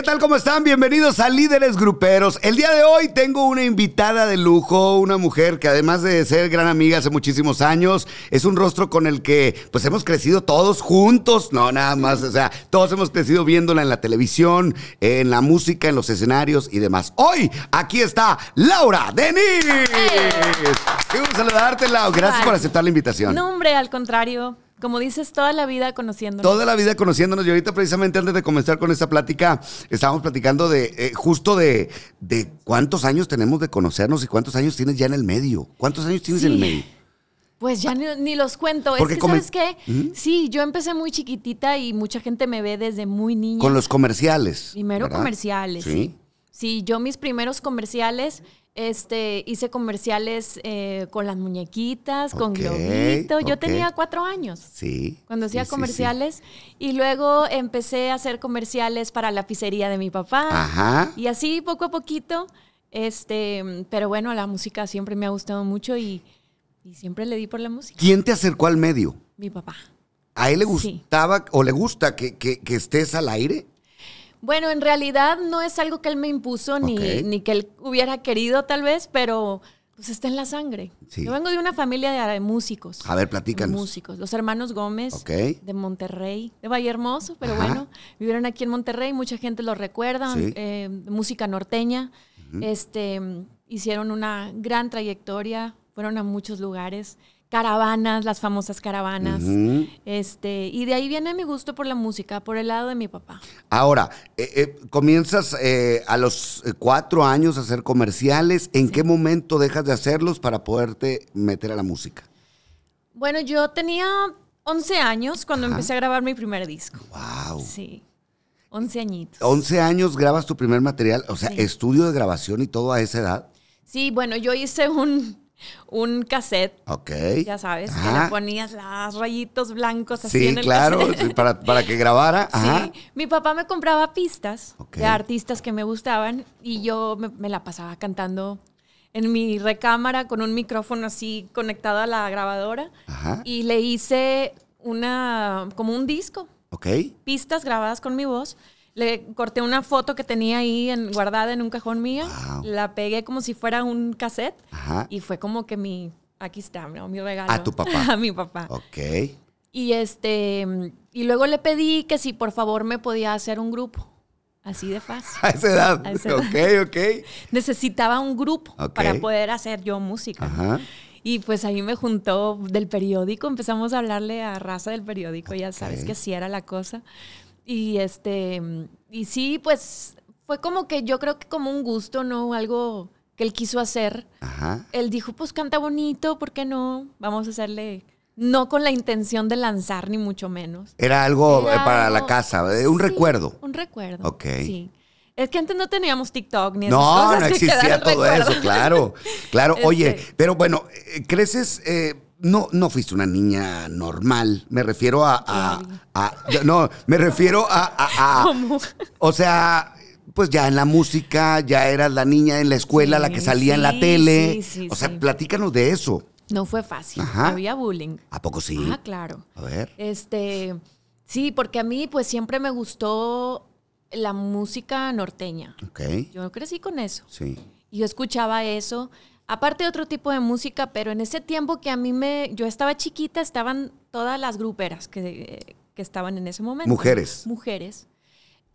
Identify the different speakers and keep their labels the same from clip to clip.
Speaker 1: ¿Qué tal? ¿Cómo están? Bienvenidos a Líderes Gruperos. El día de hoy tengo una invitada de lujo, una mujer que además de ser gran amiga hace muchísimos años, es un rostro con el que pues hemos crecido todos juntos, no nada más, o sea, todos hemos crecido viéndola en la televisión, en la música, en los escenarios y demás. Hoy aquí está Laura Denis. Quiero saludarte, Laura. Gracias por aceptar la invitación. No,
Speaker 2: hombre, al contrario. Como dices, toda la vida conociéndonos. Toda
Speaker 1: la vida conociéndonos. Y ahorita, precisamente antes de comenzar con esta plática, estábamos platicando de eh, justo de, cuántos años tenemos de conocernos y cuántos años tienes ya en el medio. ¿Cuántos años tienes en el medio?
Speaker 2: Pues ya ni, los cuento. Porque es que, ¿sabes qué? ¿Mm? Sí, yo empecé muy chiquitita y mucha gente me ve desde muy niña. Con los
Speaker 1: comerciales. Primero comerciales, sí.
Speaker 2: Sí, yo mis primeros comerciales, este, hice comerciales eh, con las muñequitas, con Globito. Yo tenía cuatro años. Sí. Cuando hacía comerciales. Y luego empecé a hacer comerciales para la pizzería de mi papá. Ajá. Y así poco a poquito. Este, pero bueno, la música siempre me ha gustado mucho y, siempre le di por la música.
Speaker 1: ¿Quién te acercó al medio? Mi papá. ¿A él le gustaba o le gusta que, que, que estés al aire?
Speaker 2: Bueno, en realidad no es algo que él me impuso ni, que él hubiera querido tal vez, pero pues está en la sangre. Yo vengo de una familia de, músicos.
Speaker 1: A ver, platícanos. Músicos.
Speaker 2: Los hermanos Gómez de Monterrey, de Valle Hermoso, pero bueno, vivieron aquí en Monterrey, mucha gente lo recuerda, eh, música norteña. Este, hicieron una gran trayectoria, fueron a muchos lugares caravanas, las famosas caravanas. este, y de ahí viene mi gusto por la música, por el lado de mi
Speaker 1: papá. Ahora, eh, eh, comienzas eh, a los cuatro años a hacer comerciales. ¿En qué momento dejas de hacerlos para poderte meter a la música?
Speaker 2: Bueno, yo tenía 11 años cuando empecé a grabar mi primer disco. ¡Wow! Sí. 11 añitos.
Speaker 1: 11 años grabas tu primer material, o sea, estudio de grabación y todo a esa edad.
Speaker 2: Sí, bueno, yo hice un, un cassette.
Speaker 1: Ya sabes, que le
Speaker 2: ponías los rayitos blancos así sí, en el claro,
Speaker 1: para, para que grabara. Sí,
Speaker 2: mi papá me compraba pistas de artistas que me gustaban y yo me, la pasaba cantando en mi recámara con un micrófono así conectado a la grabadora y le hice una como un disco. Pistas grabadas con mi voz le corté una foto que tenía ahí en, guardada en un cajón mío, la pegué como si fuera un cassette y fue como que mi, aquí está, mi regalo. A tu papá. a mi papá. Ok. Y, este, y luego le pedí que si por favor me podía hacer un grupo. Así de fácil. A esa edad. A Ok, ok. Necesitaba un grupo para poder hacer yo música. Ajá. Y pues ahí me juntó del periódico, empezamos a hablarle a raza del periódico, ya sabes que así era la cosa. Y este, mm, y sí, pues fue como que yo creo que como un gusto, ¿no? Algo que él quiso hacer. Ajá. Él dijo, pues canta bonito, ¿por qué no? Vamos a hacerle no con la intención de lanzar, ni mucho menos.
Speaker 1: Era algo eh, para la casa, eh, un recuerdo.
Speaker 2: Un recuerdo. Ok. Sí. Es que antes no teníamos TikTok ni esas no, No, no existía todo eso,
Speaker 1: claro. Claro, oye, este pero bueno, eh, creces no, no fuiste una niña normal. Me refiero a. no, me refiero a. ¿Cómo? O sea, pues ya en la música, ya eras la niña en la escuela, la que salía en la tele. Sí, o sea, platícanos de eso.
Speaker 2: No fue fácil. Había bullying.
Speaker 1: ¿A poco sí? Ah, claro. A ver.
Speaker 2: Este. Sí, porque a mí, pues siempre me gustó la música norteña. Ok. Yo crecí con eso. Sí. yo escuchaba eso Aparte otro tipo de música, pero en ese tiempo que a mí me, yo estaba chiquita, estaban todas las gruperas que, estaban en ese momento. Mujeres. Mujeres.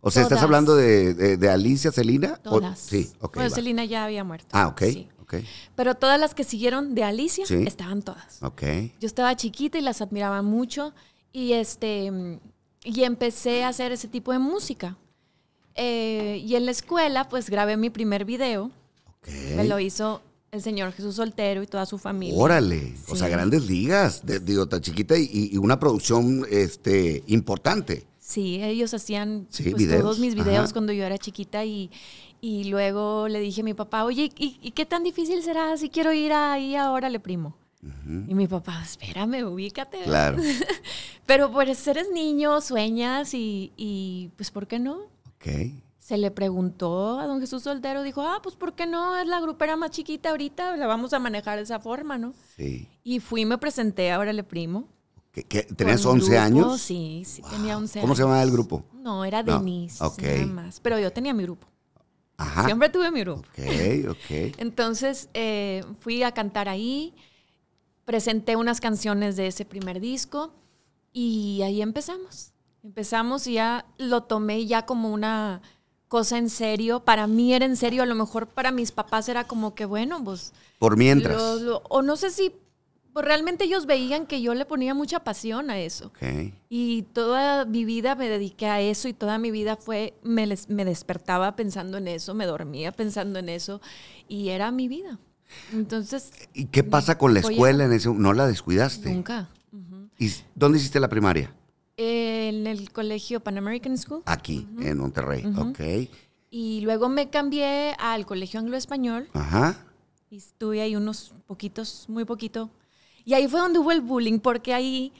Speaker 1: O sea, ¿estás hablando de, Alicia, Celina? Todas. sí, ok. Bueno, Celina ya había muerto. Ah, ok. Sí.
Speaker 2: Pero todas las que siguieron de Alicia estaban todas. Ok. Yo estaba chiquita y las admiraba mucho y este y empecé a hacer ese tipo de música. Eh, y en la escuela pues grabé mi primer video.
Speaker 1: Ok. Me lo
Speaker 2: hizo el señor Jesús Soltero y toda su familia. Órale,
Speaker 1: o sea, grandes ligas, digo, tan chiquita y, una producción este, importante.
Speaker 2: Sí, ellos hacían pues, todos mis videos cuando yo era chiquita y, y, luego le dije a mi papá, oye, ¿y, qué tan difícil será si quiero ir ahí ahora, le primo? Y mi papá, espérame, ubícate. Claro. Pero pues eres niño, sueñas y, y pues ¿por qué no? Ok se le preguntó a don Jesús Soltero, dijo, ah, pues ¿por qué no? Es la grupera más chiquita ahorita, la vamos a manejar de esa forma, ¿no? Sí. Y fui, y me presenté, ahora le primo.
Speaker 1: tenías 11 años?
Speaker 2: Sí, sí, tenía 11 años. ¿Cómo se llamaba el grupo?
Speaker 1: No, era Denise,
Speaker 2: más. Pero yo tenía mi grupo.
Speaker 1: Ajá. Siempre tuve mi grupo. Ok,
Speaker 2: ok. Entonces eh, fui a cantar ahí, presenté unas canciones de ese primer disco y ahí empezamos. Empezamos y ya lo tomé ya como una cosa en serio, para mí era en serio, a lo mejor para mis papás era como que bueno, pues...
Speaker 1: Por mientras.
Speaker 2: o no sé si pues realmente ellos veían que yo le ponía mucha pasión a eso. Y toda mi vida me dediqué a eso y toda mi vida fue, me, me, despertaba pensando en eso, me dormía pensando en eso y era mi vida. Entonces... ¿Y qué pasa con la escuela? En
Speaker 1: ese, ¿No la descuidaste? Nunca. ¿Y dónde hiciste la primaria?
Speaker 2: En el colegio Pan American School.
Speaker 1: Aquí, en Monterrey, ok.
Speaker 2: Y luego me cambié al colegio anglo-español. Ajá. Y estuve ahí unos poquitos, muy poquito. Y ahí fue donde hubo el bullying, porque ahí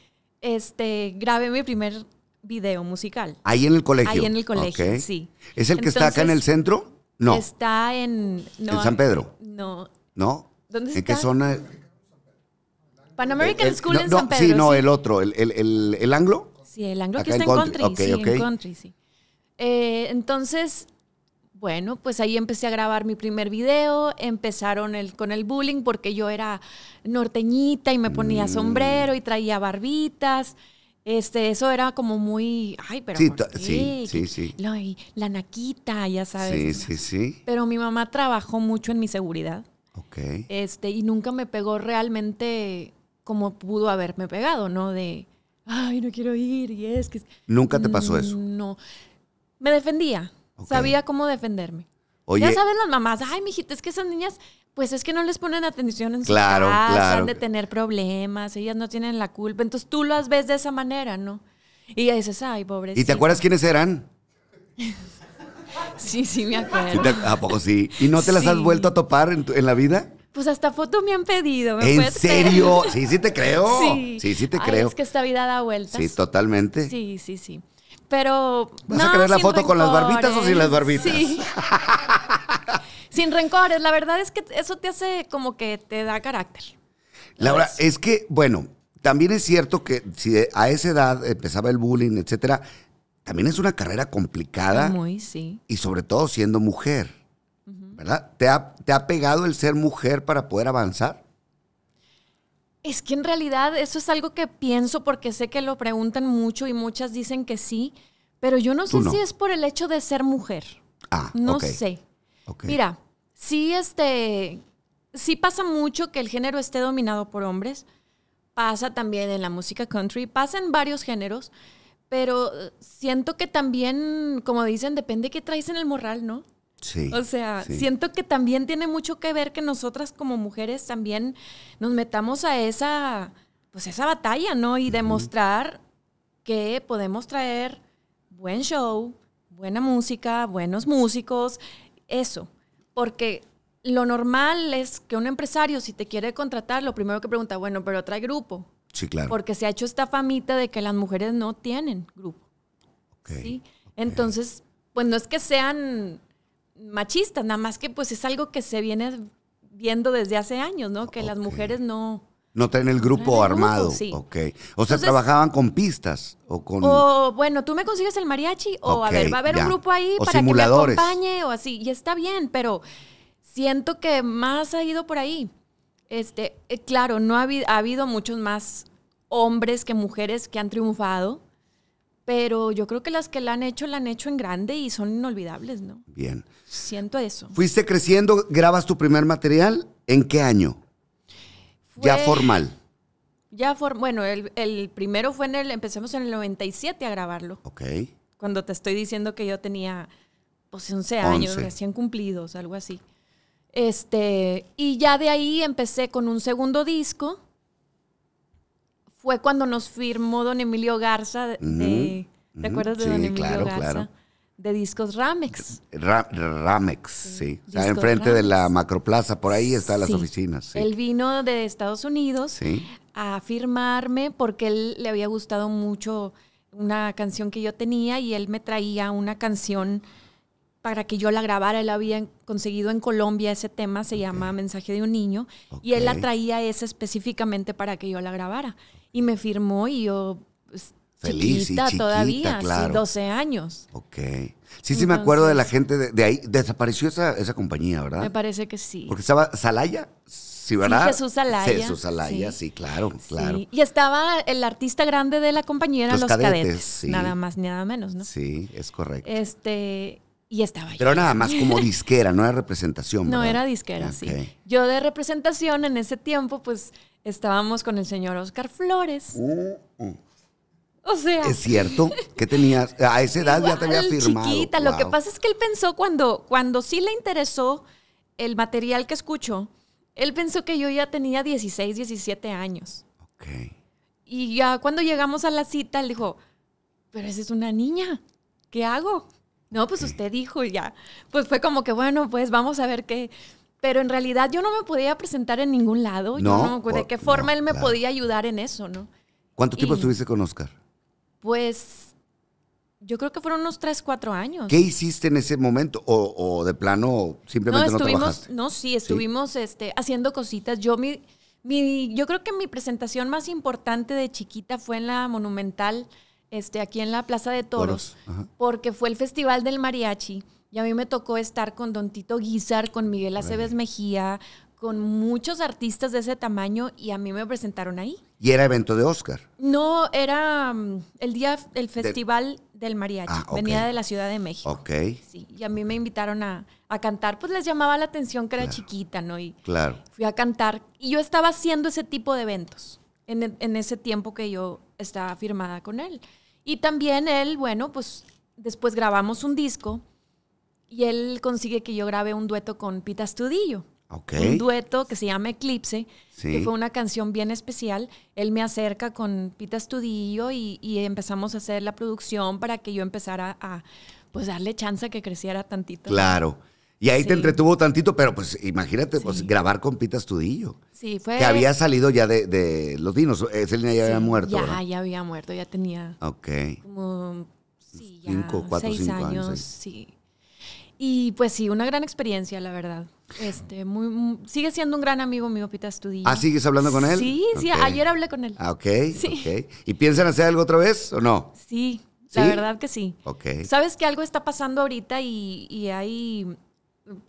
Speaker 2: este, grabé mi primer video musical. Ahí en el colegio. Ahí en el colegio, sí. ¿Es el que está acá en el
Speaker 1: centro? No.
Speaker 2: Está en. San Pedro? No.
Speaker 1: ¿No? ¿En qué zona?
Speaker 2: Pan American eh, eh, School en San Pedro. Sí, no, el
Speaker 1: otro, el, el, anglo. Sí, el anglo que está en country, sí, en eh,
Speaker 2: country, sí. entonces, bueno, pues ahí empecé a grabar mi primer video, empezaron el, con el bullying porque yo era norteñita y me ponía mm. sombrero y traía barbitas. Este, eso era como muy, ay, pero sí, sí, sí, La, naquita, ya sabes. Sí, sí, sí. Pero mi mamá trabajó mucho en mi seguridad. Ok. Este, y nunca me pegó realmente como pudo haberme pegado, ¿no? De, ay, no quiero ir, y es que...
Speaker 1: ¿Nunca te pasó eso?
Speaker 2: Mm, no, me defendía, sabía cómo defenderme. Oye, ya saben las mamás, ay, mijita, es que esas niñas, pues es que no les ponen atención en su casa, claro. de tener problemas, ellas no tienen la culpa, entonces tú las ves de esa manera, ¿no? Y ya dices, ay, pobre. ¿Y te
Speaker 1: acuerdas quiénes eran?
Speaker 2: sí, sí, me acuerdo. ¿A poco
Speaker 1: sí? ¿Y no te las has vuelto a topar en, en la vida?
Speaker 2: Pues hasta foto me han pedido. ¿me ¿En serio? Sí, sí
Speaker 1: te creo. Sí, sí, te creo. Es que
Speaker 2: esta vida da vueltas. Sí,
Speaker 1: totalmente.
Speaker 2: Sí, sí, sí. Pero. ¿Vas a querer la foto con las barbitas o sin las barbitas? Sí. sin rencores. La verdad es que eso te hace como que te da carácter.
Speaker 1: Laura, pues. es que, bueno, también es cierto que si a esa edad empezaba el bullying, etcétera, también es una carrera complicada. Muy, sí. Y sobre todo siendo mujer. ¿verdad? ¿Te ha, pegado el ser mujer para poder avanzar?
Speaker 2: Es que en realidad eso es algo que pienso porque sé que lo preguntan mucho y muchas dicen que sí, pero yo no sé si es por el hecho de ser mujer. Ah, no sé. Mira, sí este sí pasa mucho que el género esté dominado por hombres. Pasa también en la música country, pasa en varios géneros, pero eh, siento que también, como dicen, depende qué traes en el morral, ¿no? o sea, siento que también tiene mucho que ver que nosotras como mujeres también nos metamos a esa, pues esa batalla, ¿no? Y demostrar que podemos traer buen show, buena música, buenos músicos, eso. Porque lo normal es que un empresario, si te quiere contratar, lo primero que pregunta, bueno, pero trae grupo.
Speaker 3: Sí, claro. Porque
Speaker 2: se ha hecho esta famita de que las mujeres no tienen grupo. ¿sí? Entonces, pues no es que sean machistas, nada más que pues es algo que se viene viendo desde hace años, ¿no? Que las mujeres no...
Speaker 1: No tienen el grupo armado. sí. Ok. O sea, trabajaban con pistas o con.
Speaker 2: O bueno, tú me consigues el mariachi o a ver, va a haber un grupo ahí para que me acompañe o así. Y está bien, pero siento que más ha ido por ahí. Este, eh, claro, no ha habido muchos más hombres que mujeres que han triunfado pero yo creo que las que la han hecho, la han hecho en grande y son inolvidables, ¿no? Bien. Siento eso.
Speaker 1: Fuiste creciendo, grabas tu primer material, ¿en qué año? ya formal.
Speaker 2: Ya bueno, el, primero fue en el, empecemos en el 97 a grabarlo. Ok. Cuando te estoy diciendo que yo tenía, pues, 11 años, recién cumplidos, algo así. Este, y ya de ahí empecé con un segundo disco fue cuando nos firmó don Emilio Garza. De, de don Emilio claro, Garza? Claro. De discos Ramex.
Speaker 1: Ramex, sí. enfrente de la Macroplaza, por ahí están las oficinas. Él
Speaker 2: vino de Estados Unidos a firmarme porque él le había gustado mucho una canción que yo tenía y él me traía una canción para que yo la grabara. Él había conseguido en Colombia ese tema, se llama Mensaje de un Niño, y él la traía esa específicamente para que yo la grabara. Y me firmó y yo... Pues, Feliz chiquita, todavía, claro. 12 años.
Speaker 1: Ok. Sí, sí me acuerdo de la gente de, ahí. Desapareció esa, compañía, ¿verdad? Me
Speaker 2: parece que sí. Porque
Speaker 1: estaba Salaya, sí, ¿verdad? Jesús Salaya. Jesús Salaya, sí, claro, claro.
Speaker 2: Y estaba el artista grande de la compañía, eran los, cadetes. Nada más, ni nada menos, ¿no?
Speaker 1: Sí, es correcto.
Speaker 2: Este, y estaba Pero yo. Pero nada más como
Speaker 1: disquera, no era representación. ¿verdad? No era disquera, sí.
Speaker 2: Yo de representación en ese tiempo, pues estábamos con el señor Oscar Flores.
Speaker 1: Uh, uh.
Speaker 2: O sea. Es cierto
Speaker 1: que tenía a esa edad ya te había firmado. Chiquita, lo que pasa
Speaker 2: es que él pensó cuando, cuando sí le interesó el material que escucho, él pensó que yo ya tenía 16, 17 años. Ok. Y ya cuando llegamos a la cita, él dijo, pero esa es una niña, ¿qué hago? No, pues usted dijo ya. Pues fue como que, bueno, pues vamos a ver qué, pero en realidad yo no me podía presentar en ningún lado. yo no ¿De qué forma él me podía ayudar en eso, no?
Speaker 1: ¿Cuánto tiempo estuviste con Oscar?
Speaker 2: Pues yo creo que fueron unos tres, cuatro años. ¿Qué
Speaker 1: hiciste en ese momento? ¿O, de plano simplemente no, estuvimos,
Speaker 2: no No, sí, estuvimos Este, haciendo cositas. Yo, mi, yo creo que mi presentación más importante de chiquita fue en la Monumental, este, aquí en la Plaza de Toros. porque fue el Festival del Mariachi. Y a mí me tocó estar con Don Tito Guizar, con Miguel Aceves Mejía, con muchos artistas de ese tamaño y a mí me presentaron ahí.
Speaker 1: ¿Y era evento de Oscar?
Speaker 2: No, era mm, el día, el festival del mariachi. Ah, Venía de la Ciudad de México. Ok. Sí, y a mí me invitaron a, cantar. Pues les llamaba la atención que era chiquita, ¿no? Y claro. fui a cantar. Y yo estaba haciendo ese tipo de eventos en, e, en ese tiempo que yo estaba firmada con él. Y también él, bueno, pues después grabamos un disco y él consigue que yo grabe un dueto con Pita Studillo Un dueto que se llama Eclipse, que fue una canción bien especial. Él me acerca con Pita Estudillo y, y empezamos a hacer la producción para que yo empezara a pues darle chance a que creciera tantito.
Speaker 1: Claro. Y ahí te entretuvo tantito, pero pues imagínate, pues grabar con Pita Estudillo. Sí, Que había salido ya de, de Los Dinos. Eh, Selena ya había muerto. Ya,
Speaker 2: ya había muerto, ya tenía. Ok. Como.
Speaker 1: Sí, ya. Cinco, seis años, años
Speaker 2: sí. Y pues sí, una gran experiencia, la verdad. Este, sigue siendo un gran amigo mío, Pita Estudillo. ¿Ah, sigues hablando con él? Sí, sí, ayer hablé con él. Ah,
Speaker 1: ok, sí. ¿Y piensan hacer algo otra vez o no?
Speaker 2: Sí, la verdad que sí.
Speaker 1: Ok. Sabes
Speaker 2: que algo está pasando ahorita y, y hay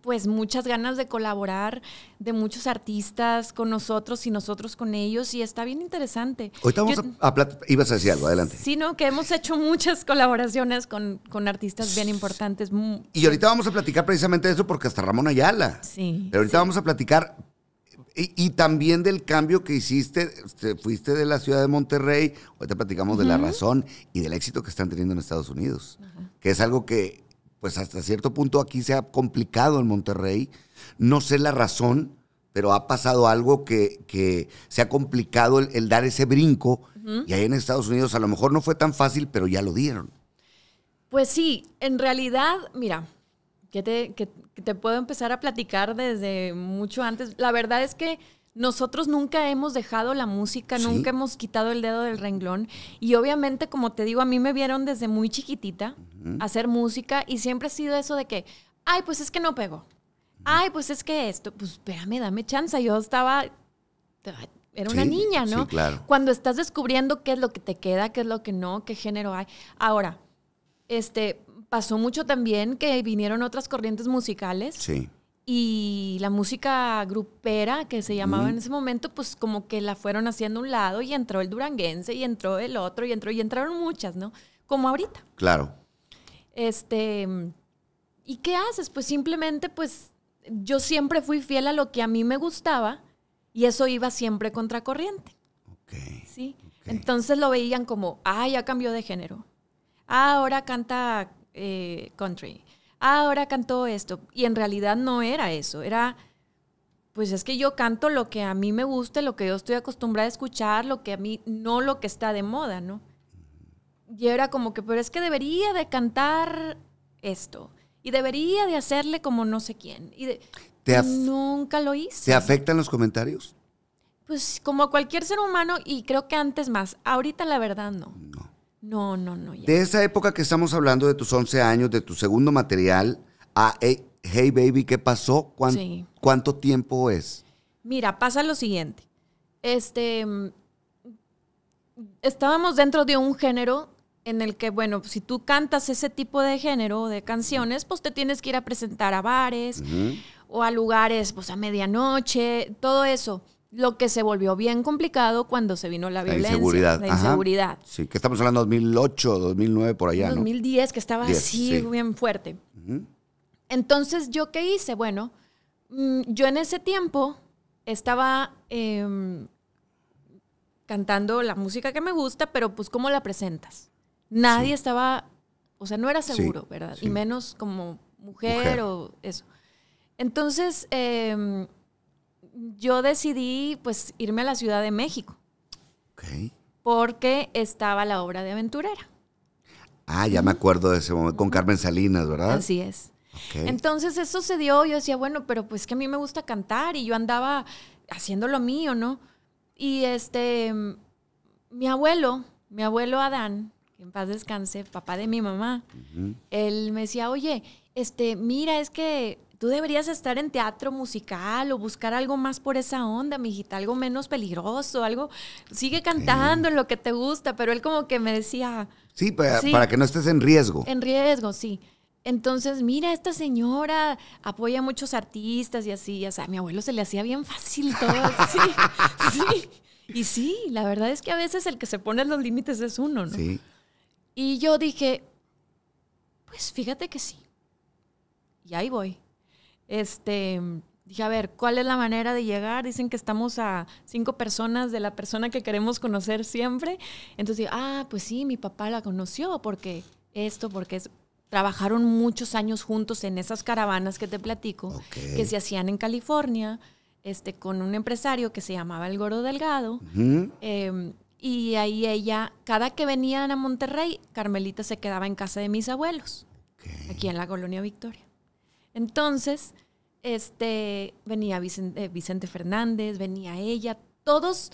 Speaker 2: pues muchas ganas de colaborar de muchos artistas con nosotros y nosotros con ellos y está bien interesante. Ahorita vamos
Speaker 1: a, ibas a decir algo, adelante.
Speaker 2: Sí, no, que hemos hecho muchas colaboraciones con, con artistas bien importantes.
Speaker 1: Y ahorita vamos a platicar precisamente de eso porque hasta Ramón Ayala. Sí. Pero ahorita vamos a platicar y, también del cambio que hiciste, fuiste de la ciudad de Monterrey, ahorita platicamos de la razón y del éxito que están teniendo en Estados Unidos, que es algo que pues hasta cierto punto aquí se ha complicado en Monterrey. No sé la razón, pero ha pasado algo que, que se ha complicado el, dar ese brinco. Y ahí en Estados Unidos a lo mejor no fue tan fácil, pero ya lo dieron.
Speaker 2: Pues sí, en realidad, mira, que te puedo empezar a platicar desde mucho antes. La verdad es que nosotros nunca hemos dejado la música, nunca hemos quitado el dedo del renglón y obviamente, como te digo, a mí me vieron desde muy chiquitita hacer música y siempre ha sido eso de que, ay, pues es que no pego, ay, pues es que esto, pues espérame, dame chance, yo estaba, era una niña, ¿no? claro. Cuando estás descubriendo qué es lo que te queda, qué es lo que no, qué género hay. Ahora, este, pasó mucho también que vinieron otras corrientes musicales. Sí y la música grupera que se llamaba en ese momento, pues como que la fueron haciendo un lado y entró el duranguense y entró el otro y entró y entraron muchas, ¿no? Como ahorita. Claro. Este, ¿y qué haces? Pues simplemente pues yo siempre fui fiel a lo que a mí me gustaba y eso iba siempre contracorriente.
Speaker 3: Ok. Sí.
Speaker 2: Entonces lo veían como, ah, ya cambió de género. Ah, ahora canta eh, country Ah, ahora cantó esto. Y en realidad no era eso, era, pues es que yo canto lo que a mí me guste, lo que yo estoy acostumbrada a escuchar, lo que a mí, no lo que está de moda, ¿no? Y era como que, pero es que debería de cantar esto. Y debería de hacerle como no sé quién. Y nunca lo hice. ¿Te afectan
Speaker 1: los comentarios?
Speaker 2: Pues como cualquier ser humano y creo que antes más. Ahorita la verdad no. No. No, no, no.
Speaker 1: De esa época que estamos hablando, de tus 11 años, de tu segundo material, a Hey, Baby, ¿qué pasó? ¿Cuánto tiempo es?
Speaker 2: Mira, pasa lo siguiente. Este, mm, estábamos dentro de un género en el que, bueno, si tú cantas ese tipo de género de canciones, pues te tienes que ir a presentar a bares o a lugares, pues a medianoche, todo eso lo que se volvió bien complicado cuando se vino la violencia, la inseguridad. La
Speaker 1: Sí, que estamos hablando de 2008, 2009, por allá, 2010,
Speaker 2: que estaba así, bien fuerte. Entonces, ¿yo qué hice? Bueno, mm, yo en ese tiempo estaba em, cantando la música que me gusta, pero pues, ¿cómo la presentas? Nadie estaba, o sea, no era seguro, ¿verdad? Y menos como mujer, o eso. Entonces, em, yo decidí pues irme a la Ciudad de México. Porque estaba la obra de aventurera.
Speaker 1: Ah, ya me acuerdo de ese momento, con Carmen Salinas, ¿verdad? Así es.
Speaker 2: Entonces eso se dio, yo decía, bueno, pero pues que a mí me gusta cantar y yo andaba haciendo lo mío, ¿no? Y este, mi abuelo, mi abuelo Adán, que en paz descanse, papá de mi mamá, él me decía, oye, este, mira, es que tú deberías estar en teatro musical o buscar algo más por esa onda, mijita, algo menos peligroso, algo, sigue cantando en lo que te gusta, pero él como que me decía...
Speaker 1: Sí para, que no estés en riesgo.
Speaker 2: En riesgo, sí. Entonces, mira, esta señora apoya a muchos artistas y así, o sea, a mi abuelo se le hacía bien fácil todo,
Speaker 3: sí,
Speaker 1: sí.
Speaker 2: Y sí, la verdad es que a veces el que se pone los límites es uno, ¿no? Sí. Y yo dije, pues fíjate que sí. Y ahí voy este, dije, a ver, ¿cuál es la manera de llegar? Dicen que estamos a cinco personas de la persona que queremos conocer siempre. Entonces, ah, pues sí, mi papá la conoció porque esto, porque Trabajaron muchos años juntos en esas caravanas que te platico, que se hacían en California, este, con un empresario que se llamaba El Gordo Delgado. Em, y ahí ella, cada que venían a Monterrey, Carmelita se quedaba en casa de mis abuelos, aquí en la colonia Victoria. Entonces, este, venía eh, Vicente, Fernández, venía ella, todos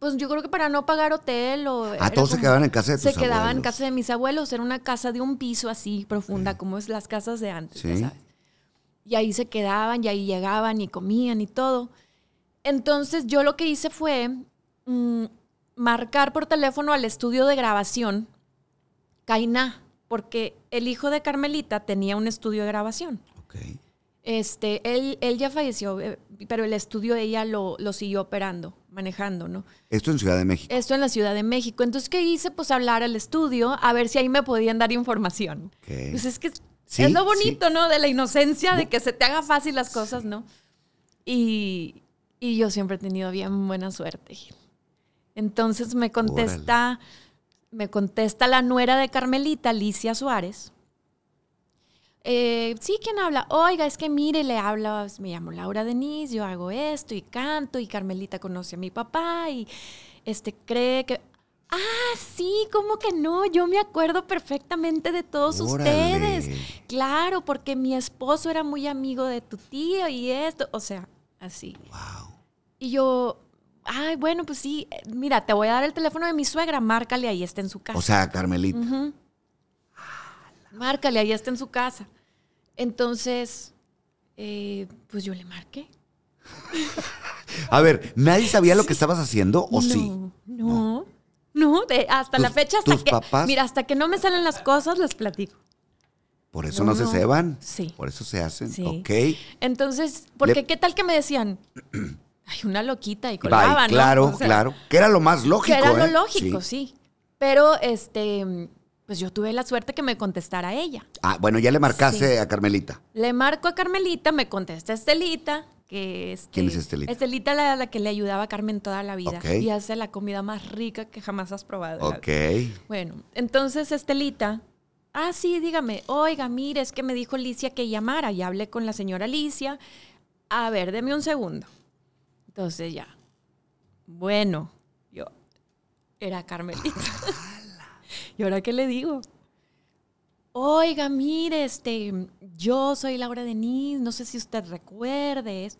Speaker 2: pues yo creo que para no pagar hotel o... Ah, todos se quedaban en casa de tus Se quedaban en casa de mis abuelos. Era una casa de un piso así, profunda, como es las casas de antes, Y ahí se quedaban, y ahí llegaban, y comían, y todo. Entonces yo lo que hice fue mm, marcar por teléfono al estudio de grabación Cainá, porque el hijo de Carmelita tenía un estudio de grabación. Este, él, ya falleció, eh, pero el estudio ella lo, siguió operando, manejando, ¿no?
Speaker 1: Esto en Ciudad de México.
Speaker 2: Esto en la Ciudad de México. Entonces, ¿qué hice? Pues hablar al estudio a ver si ahí me podían dar información. Pues es que
Speaker 3: es lo bonito,
Speaker 2: ¿no? De la inocencia, de que se te haga fácil las cosas, ¿no? Y, yo siempre he tenido bien buena suerte. Entonces me contesta, me contesta la nuera de Carmelita, Alicia Suárez eh, sí, ¿quién habla? Oiga, es que mire, le habla, me llamo Laura Denise, yo hago esto y canto y Carmelita conoce a mi papá y este cree que... Ah, sí, ¿cómo que no? Yo me acuerdo perfectamente de todos ustedes. Claro, porque mi esposo era muy amigo de tu tío y esto, o sea, así. Wow. Y yo, ay, bueno, pues sí, eh, mira, te voy a dar el teléfono de mi suegra, márcale ahí, está en su casa. O sea,
Speaker 1: Carmelita
Speaker 2: márcale, ahí está en su casa. Entonces, eh, pues yo le marqué.
Speaker 1: A ver, ¿nadie sabía lo que estabas haciendo o sí?
Speaker 2: No, no, hasta la fecha, hasta que. Mira, hasta que no me salen las cosas, les platico.
Speaker 1: Por eso no, se ceban. Sí. Por eso se hacen. Ok.
Speaker 2: Entonces, porque qué tal que me decían, ay, una loquita y colgaban. claro, claro.
Speaker 1: Que era lo más lógico. era lo ¿eh? lógico,
Speaker 2: sí. Pero este pues yo tuve la suerte que me contestara ella.
Speaker 1: Ah, bueno, ya le marcaste a Carmelita.
Speaker 2: Le marco a Carmelita, me contesta Estelita, que es
Speaker 1: ¿Quién es Estelita?
Speaker 2: Estelita la, que le ayudaba a Carmen toda la vida y hace la comida más rica que jamás has probado. Ok. Bueno, entonces Estelita, ah, sí, dígame, oiga, mire, es que me dijo Alicia que llamara y hablé con la señora Alicia. A ver, deme un segundo. Entonces ya, bueno, yo era Carmelita. ¿Y ahora qué le digo? Oiga, mire, este, yo soy Laura denis no sé si usted recuerdes.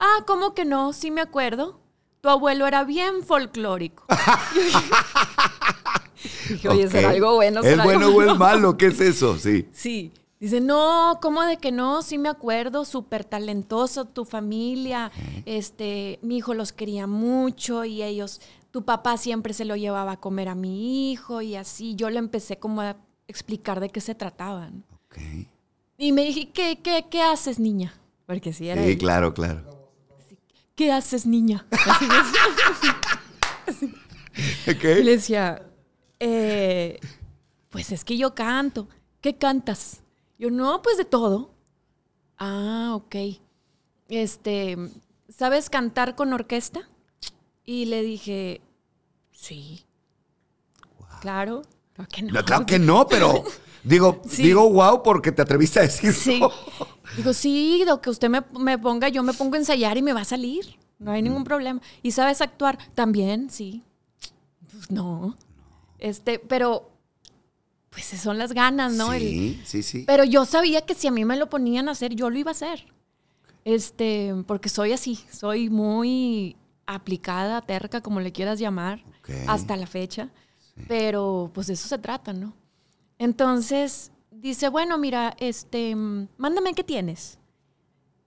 Speaker 2: Ah, ¿cómo que no? Sí me acuerdo. Tu abuelo era bien folclórico.
Speaker 1: Dije, oye, es algo bueno? ¿Es bueno o es malo? ¿Qué es eso? Sí.
Speaker 2: Sí. Dice, no, ¿cómo de que no? Sí me acuerdo, súper talentoso tu familia. Este, mi hijo los quería mucho y ellos papá siempre se lo llevaba a comer a mi hijo y así. Yo le empecé como a explicar de qué se trataban. Y me dije, ¿qué, qué, haces, niña? Porque sí era. Sí,
Speaker 1: claro, claro.
Speaker 2: ¿Qué haces, niña? Así Okay. Le decía, eh, pues es que yo canto. ¿Qué cantas? Yo, no, pues de todo. Ah, ok. Este, ¿sabes cantar con orquesta? Y le dije, Sí. Claro. Claro que no. Claro que no, pero
Speaker 1: digo, digo wow porque te atreviste a decir. Sí.
Speaker 2: Digo, sí, lo que usted me, ponga, yo me pongo a ensayar y me va a salir. No hay ningún mm. problema. ¿Y sabes actuar? También, sí. Pues no. Este, pero pues son las ganas, ¿no? Sí, sí, sí. Pero yo sabía que si a mí me lo ponían a hacer, yo lo iba a hacer. Este, porque soy así, soy muy aplicada, terca, como le quieras llamar, hasta la fecha. Pero pues de eso se trata, ¿no? Entonces dice, bueno, mira, este, mándame qué tienes.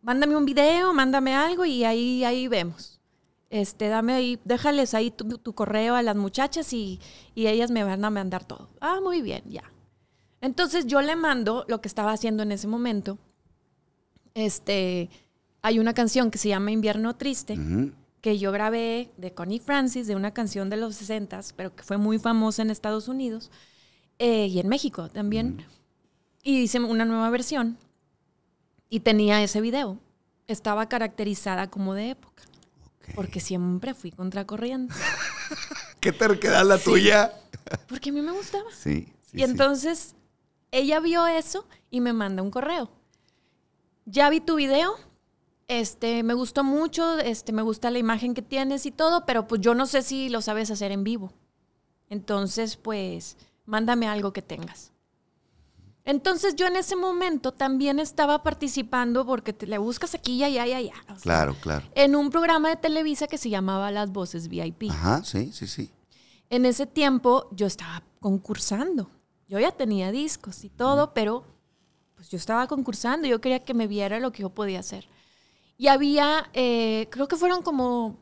Speaker 2: Mándame un video, mándame algo y ahí, ahí vemos. Este, dame ahí, déjales ahí tu, correo a las muchachas y, ellas me van a mandar todo. Ah, muy bien, ya. Entonces yo le mando lo que estaba haciendo en ese momento. Este, hay una canción que se llama Invierno Triste que yo grabé de Connie Francis, de una canción de los 60, pero que fue muy famosa en Estados Unidos eh, y en México también. Mm. Y hice una nueva versión y tenía ese video. Estaba caracterizada como de época, porque siempre fui contracorriente.
Speaker 1: Qué terquedad la tuya.
Speaker 2: porque a mí me gustaba. Sí. y entonces ella vio eso y me manda un correo. Ya vi tu video, este, me gustó mucho, este, me gusta la imagen que tienes y todo, pero pues yo no sé si lo sabes hacer en vivo. Entonces, pues, mándame algo que tengas. Entonces yo en ese momento también estaba participando, porque te, le buscas aquí y allá y allá.
Speaker 1: claro, claro.
Speaker 2: En un programa de Televisa que se llamaba Las Voces VIP.
Speaker 1: Ajá, sí, sí, sí.
Speaker 2: En ese tiempo yo estaba concursando. Yo ya tenía discos y todo, pero pues yo estaba concursando. Yo quería que me viera lo que yo podía hacer. Y había, eh, creo que fueron como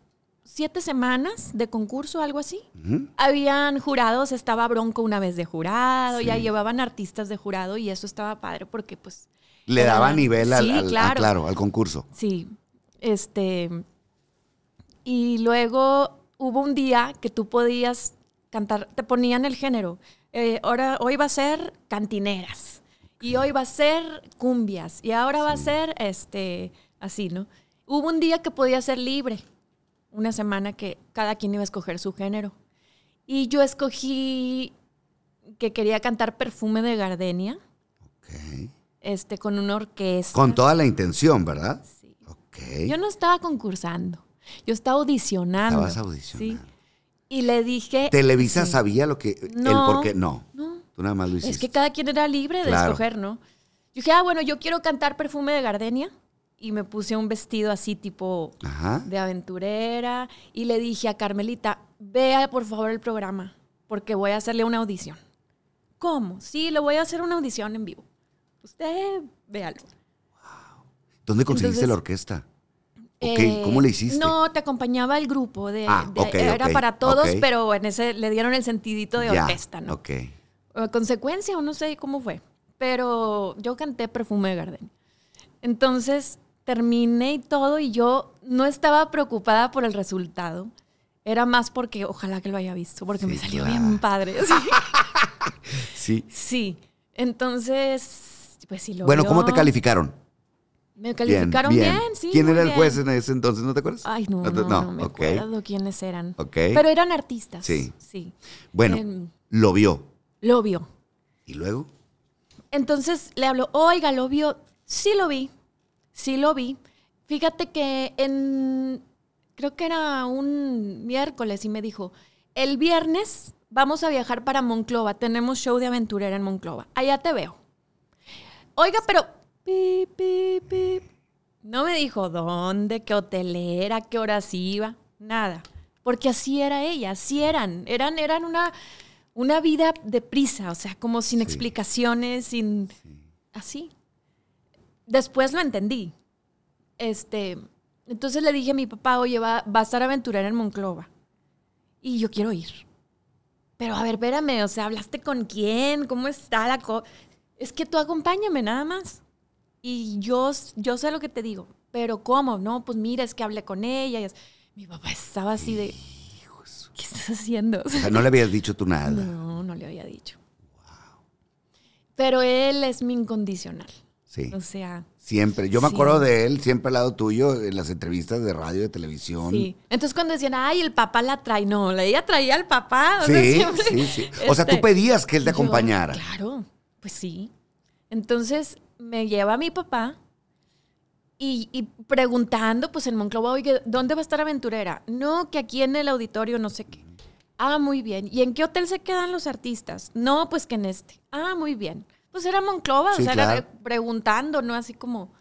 Speaker 2: siete semanas de concurso, algo así. Habían jurados, estaba Bronco una vez de jurado, ya llevaban artistas de jurado y eso estaba padre porque pues... Le daba nivel al, ah, claro. Al, concurso. Sí, este... Y luego hubo un día que tú podías cantar, te ponían el género. Eh, ahora, hoy va a ser cantineras. Y hoy va a ser cumbias. Y ahora va a ser este así, ¿no? Hubo un día que podía ser libre, una semana que cada quien iba a escoger su género. Y yo escogí que quería cantar Perfume de Gardenia. Ok. Este, con una orquesta. Con
Speaker 1: toda la intención, ¿verdad? Sí. Yo
Speaker 2: no estaba concursando, yo estaba audicionando. Estabas audicionando. Sí. Y le dije... ¿Televisa
Speaker 1: sabía lo que... el por qué? No. Tú nada más lo hiciste. Es que
Speaker 2: cada quien era libre de escoger, ¿no? Yo dije, ah, bueno, yo quiero cantar Perfume de Gardenia y me puse un vestido así tipo de aventurera y le dije a Carmelita, vea por favor el programa porque voy a hacerle una audición. ¿Cómo? Sí, le voy a hacer una audición en vivo. Usted véalo.
Speaker 1: ¿Dónde conseguiste la orquesta? Okay, eh, ¿Cómo le hiciste?
Speaker 2: No, te acompañaba el grupo de, ah, era para todos, pero en ese le dieron el sentidito de orquesta, ¿no? Ok. Eh, consecuencia, o no sé cómo fue, pero yo canté Perfume de Gardenia. Entonces, terminé y todo y yo no estaba preocupada por el resultado. Era más porque ojalá que lo haya visto, porque me salió bien padre.
Speaker 1: ¿sí?
Speaker 2: sí. Entonces, pues sí lo Bueno, ¿cómo te calificaron? Me calificaron bien, sí. ¿Quién era el juez en
Speaker 1: ese entonces? ¿No te acuerdas? Ay, no, no, me acuerdo
Speaker 2: quiénes eran. Pero eran artistas. Sí. Sí. Bueno, em, lo vio. Lo vio. ¿Y luego? Entonces le hablo oiga, lo vio. Sí lo vi. Sí lo vi. Fíjate que en, creo que era un miércoles y me dijo, el viernes vamos a viajar para Monclova, tenemos show de aventurera en Monclova, allá te veo. Oiga, pero... pi No me dijo dónde, qué hotel era, qué horas iba, nada. Porque así era ella, así eran. Eran, eran una, una vida de prisa, o sea, como sin explicaciones, sin... Así después lo entendí. Este, entonces le dije a mi papá, oye, va, a estar aventurera en Monclova. Y yo quiero ir. Pero a ver, espérame, o sea, ¿hablaste con quién? ¿Cómo está la cosa? Es que tú acompáñame nada más. Y yo, yo sé lo que te digo, pero ¿cómo? No, pues mira, es que hablé con ella. Mi papá estaba así de, ¿qué estás haciendo? O sea, no le habías dicho tú nada. No, no le había dicho. Pero él es mi incondicional. Sí. O sea.
Speaker 1: Siempre. Yo me acuerdo de él, siempre al lado tuyo, en las entrevistas de radio, de televisión. Sí.
Speaker 2: Entonces cuando decían, ay, el papá la trae. No, ella traía al papá. O sí, sea, sí, sí. o sea, tú este, pedías que él te acompañara. claro, pues sí. Entonces me lleva a mi papá y, preguntando, pues en Monclova, oye, ¿dónde va a estar Aventurera? No, que aquí en el auditorio, no sé qué. Ah, muy bien. ¿Y en qué hotel se quedan los artistas? No, pues que en este. Ah, muy bien. Pues era Monclova, o sea, preguntando, ¿no? Así como...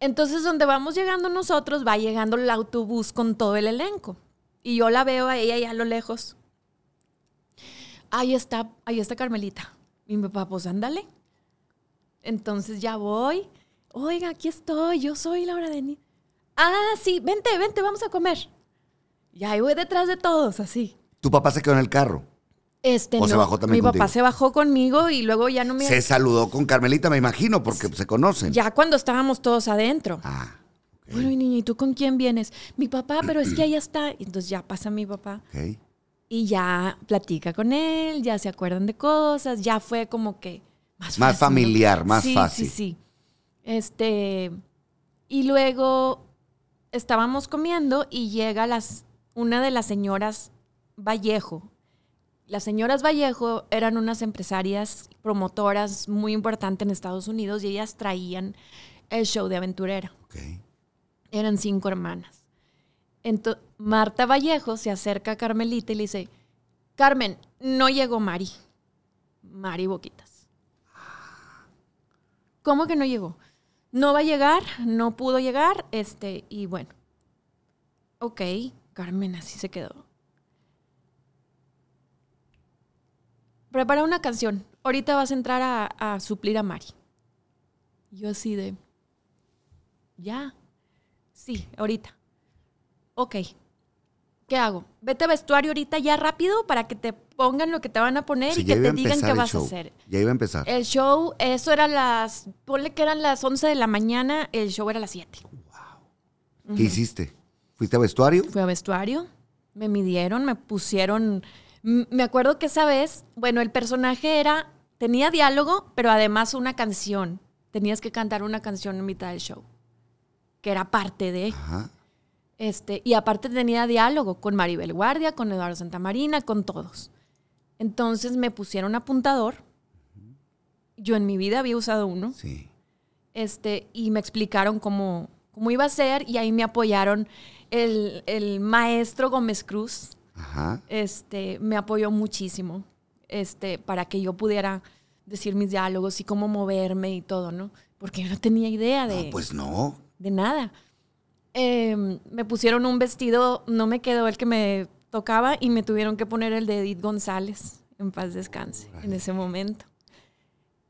Speaker 2: Entonces, donde vamos llegando nosotros, va llegando el autobús con todo el elenco. Y yo la veo a ella allá a lo lejos. Ahí está, ahí está Carmelita. Y mi papá, pues ándale. Entonces ya voy. Oiga, aquí estoy, yo soy Laura Denis. Ah, sí, vente, vente, vamos a comer. Ya ahí voy detrás de todos, así.
Speaker 1: ¿Tu papá se quedó en el carro?
Speaker 2: Este, mi papá se bajó conmigo y luego ya no me. Se
Speaker 1: saludó con Carmelita, me imagino, porque se conocen. Ya
Speaker 2: cuando estábamos todos adentro. Ah. Bueno, y niña, ¿y tú con quién vienes? Mi papá, pero es que allá está. Entonces ya pasa mi papá. Y ya platica con él, ya se acuerdan de cosas, ya fue como que
Speaker 1: más, más familiar, más fácil. Sí,
Speaker 2: sí. Este. Y luego estábamos comiendo y llega las, una de las señoras Vallejo, las señoras Vallejo eran unas empresarias promotoras muy importantes en Estados Unidos y ellas traían el show de aventurera. Eran cinco hermanas. Entonces, Marta Vallejo se acerca a Carmelita y le dice, Carmen, no llegó Mari. Mari Boquitas. ¿Cómo que no llegó? No va a llegar, no pudo llegar, este, y bueno. Ok, Carmen así se quedó. prepara una canción. Ahorita vas a entrar a, suplir a Mari. Yo así de, ya, sí, ahorita. Ok, ¿qué hago? Vete a vestuario ahorita ya rápido para que te pongan lo que te van a poner y que te digan qué vas a hacer.
Speaker 1: Ya iba a empezar. El
Speaker 2: show, eso era las, ponle que eran las 11 de la mañana, el show era las 7.
Speaker 1: Wow. ¿Qué hiciste? ¿Fuiste a vestuario?
Speaker 2: Fui a vestuario, me midieron, me pusieron me acuerdo que esa vez, bueno, el personaje era, tenía diálogo, pero además una canción. Tenías que cantar una canción en mitad del show, que era parte de... Ajá. Este, y aparte tenía diálogo con Maribel Guardia, con Eduardo Marina, con todos. Entonces me pusieron apuntador. Yo en mi vida había usado uno. Este, y me explicaron cómo, cómo iba a ser y ahí me apoyaron el, el maestro Gómez Cruz, este, me apoyó muchísimo este, para que yo pudiera decir mis diálogos y cómo moverme y todo, ¿no? Porque yo no tenía idea ah, de... pues no. De nada. Em, me pusieron un vestido, no me quedó el que me tocaba y me tuvieron que poner el de Edith González, en paz descanse, en ese momento.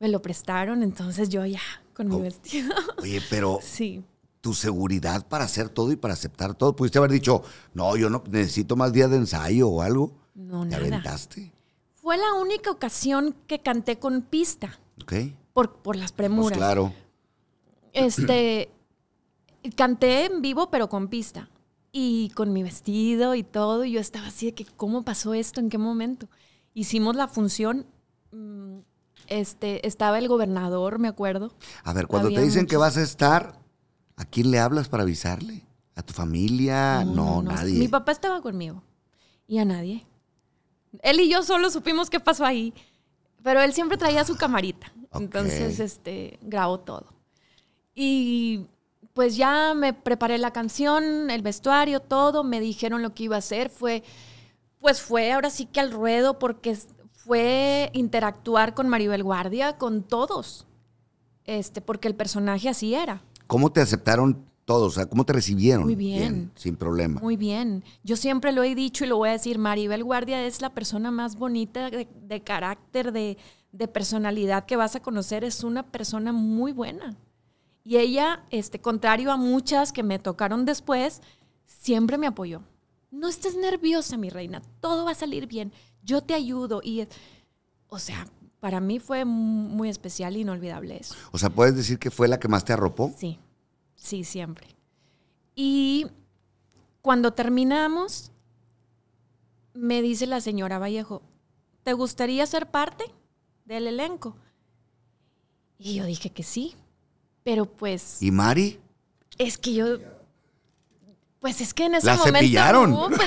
Speaker 2: Me lo prestaron, entonces yo ya, con mi vestido. Oye, pero... Sí
Speaker 1: tu seguridad para hacer todo y para aceptar todo. Pudiste haber dicho, no, yo no necesito más días de ensayo o algo.
Speaker 2: No, Te aventaste. Fue la única ocasión que canté con pista. Ok. Por, por las pues premuras. claro. Este, canté en vivo, pero con pista. Y con mi vestido y todo. Y yo estaba así de que, ¿cómo pasó esto? ¿En qué momento? Hicimos la función. Mm, este, estaba el gobernador, me acuerdo.
Speaker 1: A ver, cuando te dicen que vas a estar, ¿A quién le hablas para avisarle? ¿A tu familia? No, nadie. Mi
Speaker 2: papá estaba conmigo y a nadie. Él y yo solo supimos qué pasó ahí, pero él siempre traía su camarita. Entonces, este, grabó todo. Y pues ya me preparé la canción, el vestuario, todo, me dijeron lo que iba a hacer, fue pues fue ahora sí que al ruedo porque fue interactuar con Maribel Guardia, con todos. Este, porque el personaje así era.
Speaker 1: ¿Cómo te aceptaron todos? sea, ¿cómo te recibieron? Muy bien. Sin problema. Muy
Speaker 2: bien. Yo siempre lo he dicho y lo voy a decir, Maribel Guardia es la persona más bonita de, carácter, de, personalidad que vas a conocer. Es una persona muy buena. Y ella, este, contrario a muchas que me tocaron después, siempre me apoyó. No estés nerviosa, mi reina, todo va a salir bien, yo te ayudo. Y, o sea, para mí fue muy especial e inolvidable eso.
Speaker 1: O sea, ¿puedes decir que fue la que más te arropó? Sí,
Speaker 2: sí, siempre. Y cuando terminamos, me dice la señora Vallejo, ¿te gustaría ser parte del elenco? Y yo dije que sí, pero pues... ¿Y Mari? Es que yo... Pues es que en ese la momento... Cepillaron. Pues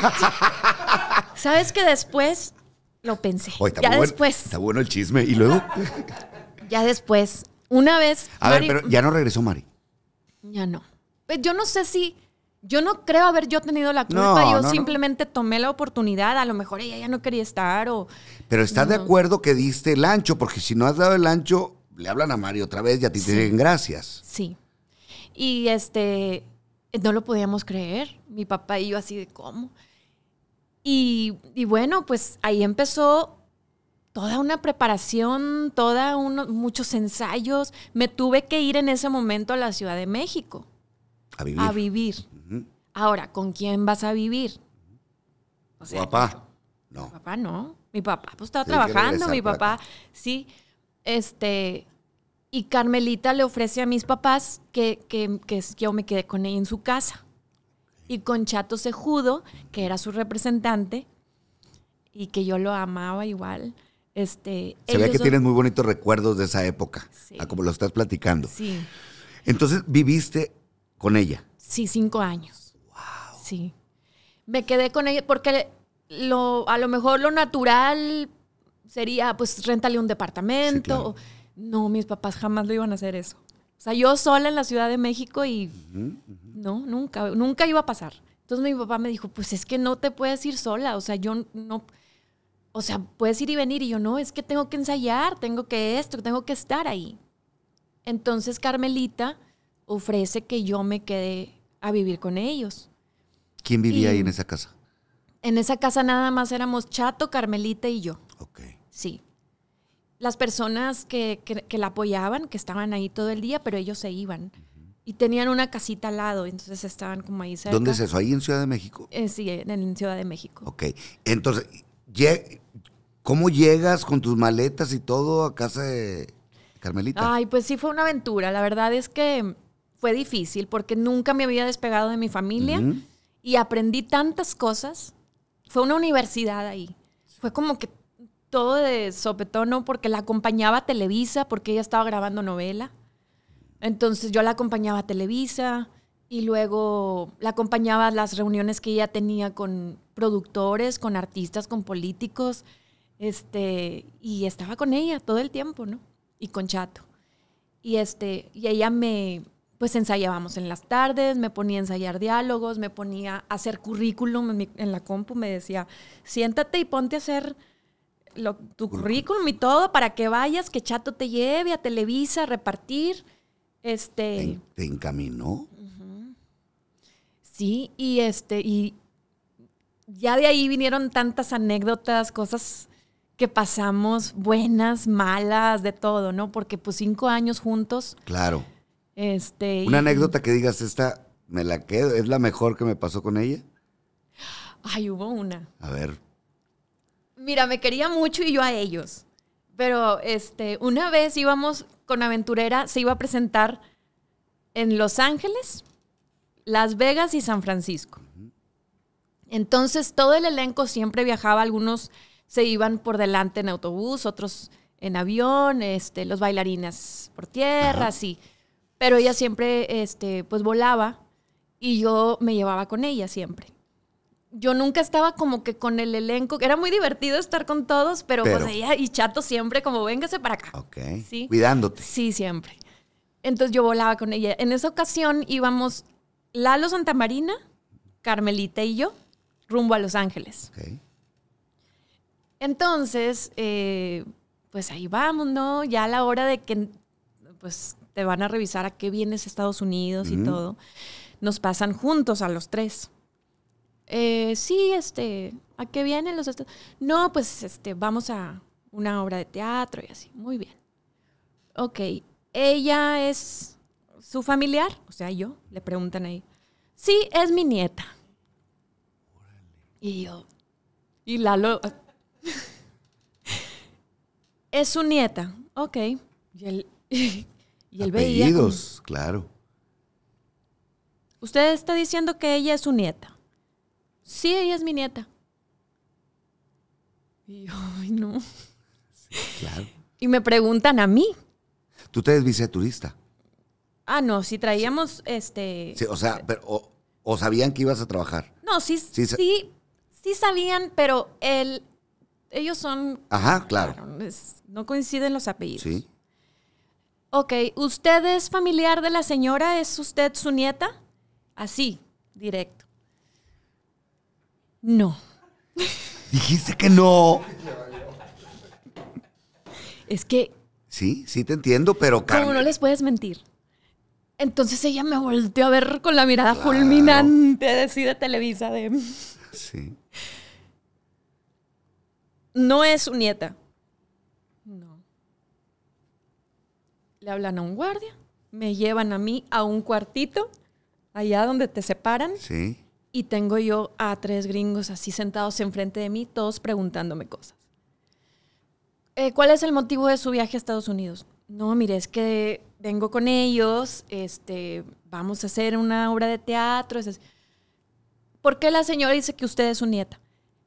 Speaker 2: ¿Sabes que después lo pensé.
Speaker 1: ya después. Está bueno el chisme. ¿Y luego?
Speaker 2: ya después. Una vez. A ver, pero
Speaker 1: ya no regresó Mari.
Speaker 2: Ya no. Pues yo no sé si. Yo no creo haber yo tenido la culpa. yo simplemente tomé la oportunidad. A lo mejor ella ya no quería estar o.
Speaker 1: Pero estás de acuerdo que diste el ancho, porque si no has dado el ancho, le hablan a Mari otra vez y a ti te dicen gracias.
Speaker 2: Sí. Y este. No lo podíamos creer. Mi papá y yo así de cómo. Y, bueno, pues ahí empezó toda una preparación, toda uno, muchos ensayos. Me tuve que ir en ese momento a la Ciudad de México. A vivir. A vivir. Ahora, ¿con quién vas a vivir? papá. Pues, no. Mi papá no. Mi papá pues estaba trabajando, mi papá, sí. Este, y Carmelita le ofrece a mis papás que, que, que yo me quedé con ella en su casa y con Chato Sejudo, que era su representante y que yo lo amaba igual. Este, Se ve que tienes
Speaker 1: muy bonitos recuerdos de esa época, como lo estás platicando. Sí. Entonces, ¿viviste con ella?
Speaker 2: Sí, cinco años. Wow. Sí. Me quedé con ella porque lo, a lo mejor lo natural sería, pues, rentarle un departamento. no, mis papás jamás lo iban a hacer eso. O sea, yo sola en la Ciudad de México y no, nunca, nunca iba a pasar. Entonces mi papá me dijo, pues es que no te puedes ir sola, o sea, yo no, o sea, puedes ir y venir. Y yo, no, es que tengo que ensayar, tengo que esto, tengo que estar ahí. Entonces Carmelita ofrece que yo me quede a vivir con ellos.
Speaker 1: ¿Quién vivía ahí en esa casa?
Speaker 2: En esa casa nada más éramos Chato, Carmelita y yo. Ok. Sí las personas que, que, la apoyaban, que estaban ahí todo el día, pero ellos se iban. Y tenían una casita al lado, entonces estaban como ahí cerca. ¿Dónde es eso? ¿Ahí
Speaker 1: en Ciudad de México?
Speaker 2: Eh, sí, en, Ciudad de México.
Speaker 1: Ok. Entonces, ¿cómo llegas con tus maletas y todo a casa de Carmelita? Ay,
Speaker 2: pues sí fue una aventura. La verdad es que fue difícil porque nunca me había despegado de mi familia y aprendí tantas cosas. Fue una universidad ahí. Fue como que todo de sopetono porque la acompañaba a Televisa, porque ella estaba grabando novela. Entonces yo la acompañaba a Televisa y luego la acompañaba a las reuniones que ella tenía con productores, con artistas, con políticos. Este, y estaba con ella todo el tiempo, ¿no? Y con Chato. Y, este, y ella me, pues ensayábamos en las tardes, me ponía a ensayar diálogos, me ponía a hacer currículum en la compu, me decía, siéntate y ponte a hacer tu currículum y todo para que vayas, que Chato te lleve a Televisa a repartir. Este.
Speaker 1: Te, encaminó.
Speaker 2: Sí, y este, y ya de ahí vinieron tantas anécdotas, cosas que pasamos, buenas, malas, de todo, ¿no? Porque pues cinco años juntos. Claro. Este. Una anécdota
Speaker 1: que digas, esta me la quedo, es la mejor que me pasó con ella.
Speaker 2: Ay, hubo una. A ver, Mira, me quería mucho y yo a ellos. Pero este, una vez íbamos con Aventurera, se iba a presentar en Los Ángeles, Las Vegas y San Francisco. Entonces todo el elenco siempre viajaba, algunos se iban por delante en autobús, otros en avión, este, los bailarines por tierra, sí, Pero ella siempre este, pues volaba y yo me llevaba con ella siempre yo nunca estaba como que con el elenco. Era muy divertido estar con todos, pero, con ella y Chato siempre como, véngase para acá. Ok. ¿Sí? Cuidándote. Sí, siempre. Entonces yo volaba con ella. En esa ocasión íbamos Lalo Santamarina, Carmelita y yo rumbo a Los Ángeles. Entonces, eh, pues ahí vamos, ¿no? Ya a la hora de que pues te van a revisar a qué vienes Estados Unidos y todo, nos pasan juntos a los tres eh, sí, este, ¿a qué vienen los estados? No, pues este, vamos a una obra de teatro y así. Muy bien. Ok, ella es su familiar, o sea, yo, le preguntan ahí. Sí, es mi nieta. Y yo, y lo? es su nieta, ok. Y el y el claro. Usted está diciendo que ella es su nieta sí, ella es mi nieta. Y yo, ay, no. Claro. Y me preguntan a mí.
Speaker 1: ¿Tú te desviste turista?
Speaker 2: Ah, no, si traíamos este. Sí, o sea,
Speaker 1: pero, o, sabían que ibas a trabajar.
Speaker 2: No, sí, sí, sí, sabían, pero el, ellos son. Ajá, claro. no coinciden los apellidos. Sí. Ok, ¿usted es familiar de la señora? ¿Es usted su nieta? Así, directo. No.
Speaker 1: Dijiste que no. Es que... Sí, sí te entiendo, pero... Carmen. no
Speaker 2: les puedes mentir. Entonces ella me volteó a ver con la mirada fulminante de sí de Televisa de... Sí. No es su nieta. No. Le hablan a un guardia, me llevan a mí a un cuartito, allá donde te separan. Sí y tengo yo a tres gringos así sentados enfrente de mí, todos preguntándome cosas. Eh, ¿Cuál es el motivo de su viaje a Estados Unidos? No, mire, es que vengo con ellos, este, vamos a hacer una obra de teatro. Es ¿Por qué la señora dice que usted es su nieta?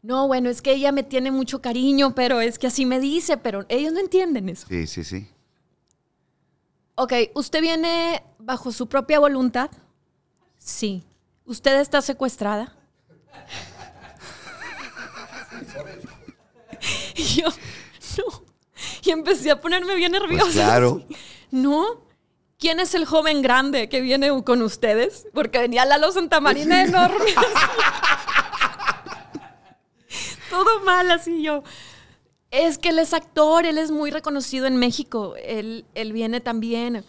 Speaker 2: No, bueno, es que ella me tiene mucho cariño, pero es que así me dice, pero ellos no entienden eso. Sí, sí, sí. Ok, ¿usted viene bajo su propia voluntad? Sí. ¿Usted está secuestrada? Y yo, no. Y empecé a ponerme bien pues nerviosa. claro. No. ¿Quién es el joven grande que viene con ustedes? Porque venía Lalo Santamarina enorme. Todo mal, así yo. Es que él es actor, él es muy reconocido en México. Él, él viene también.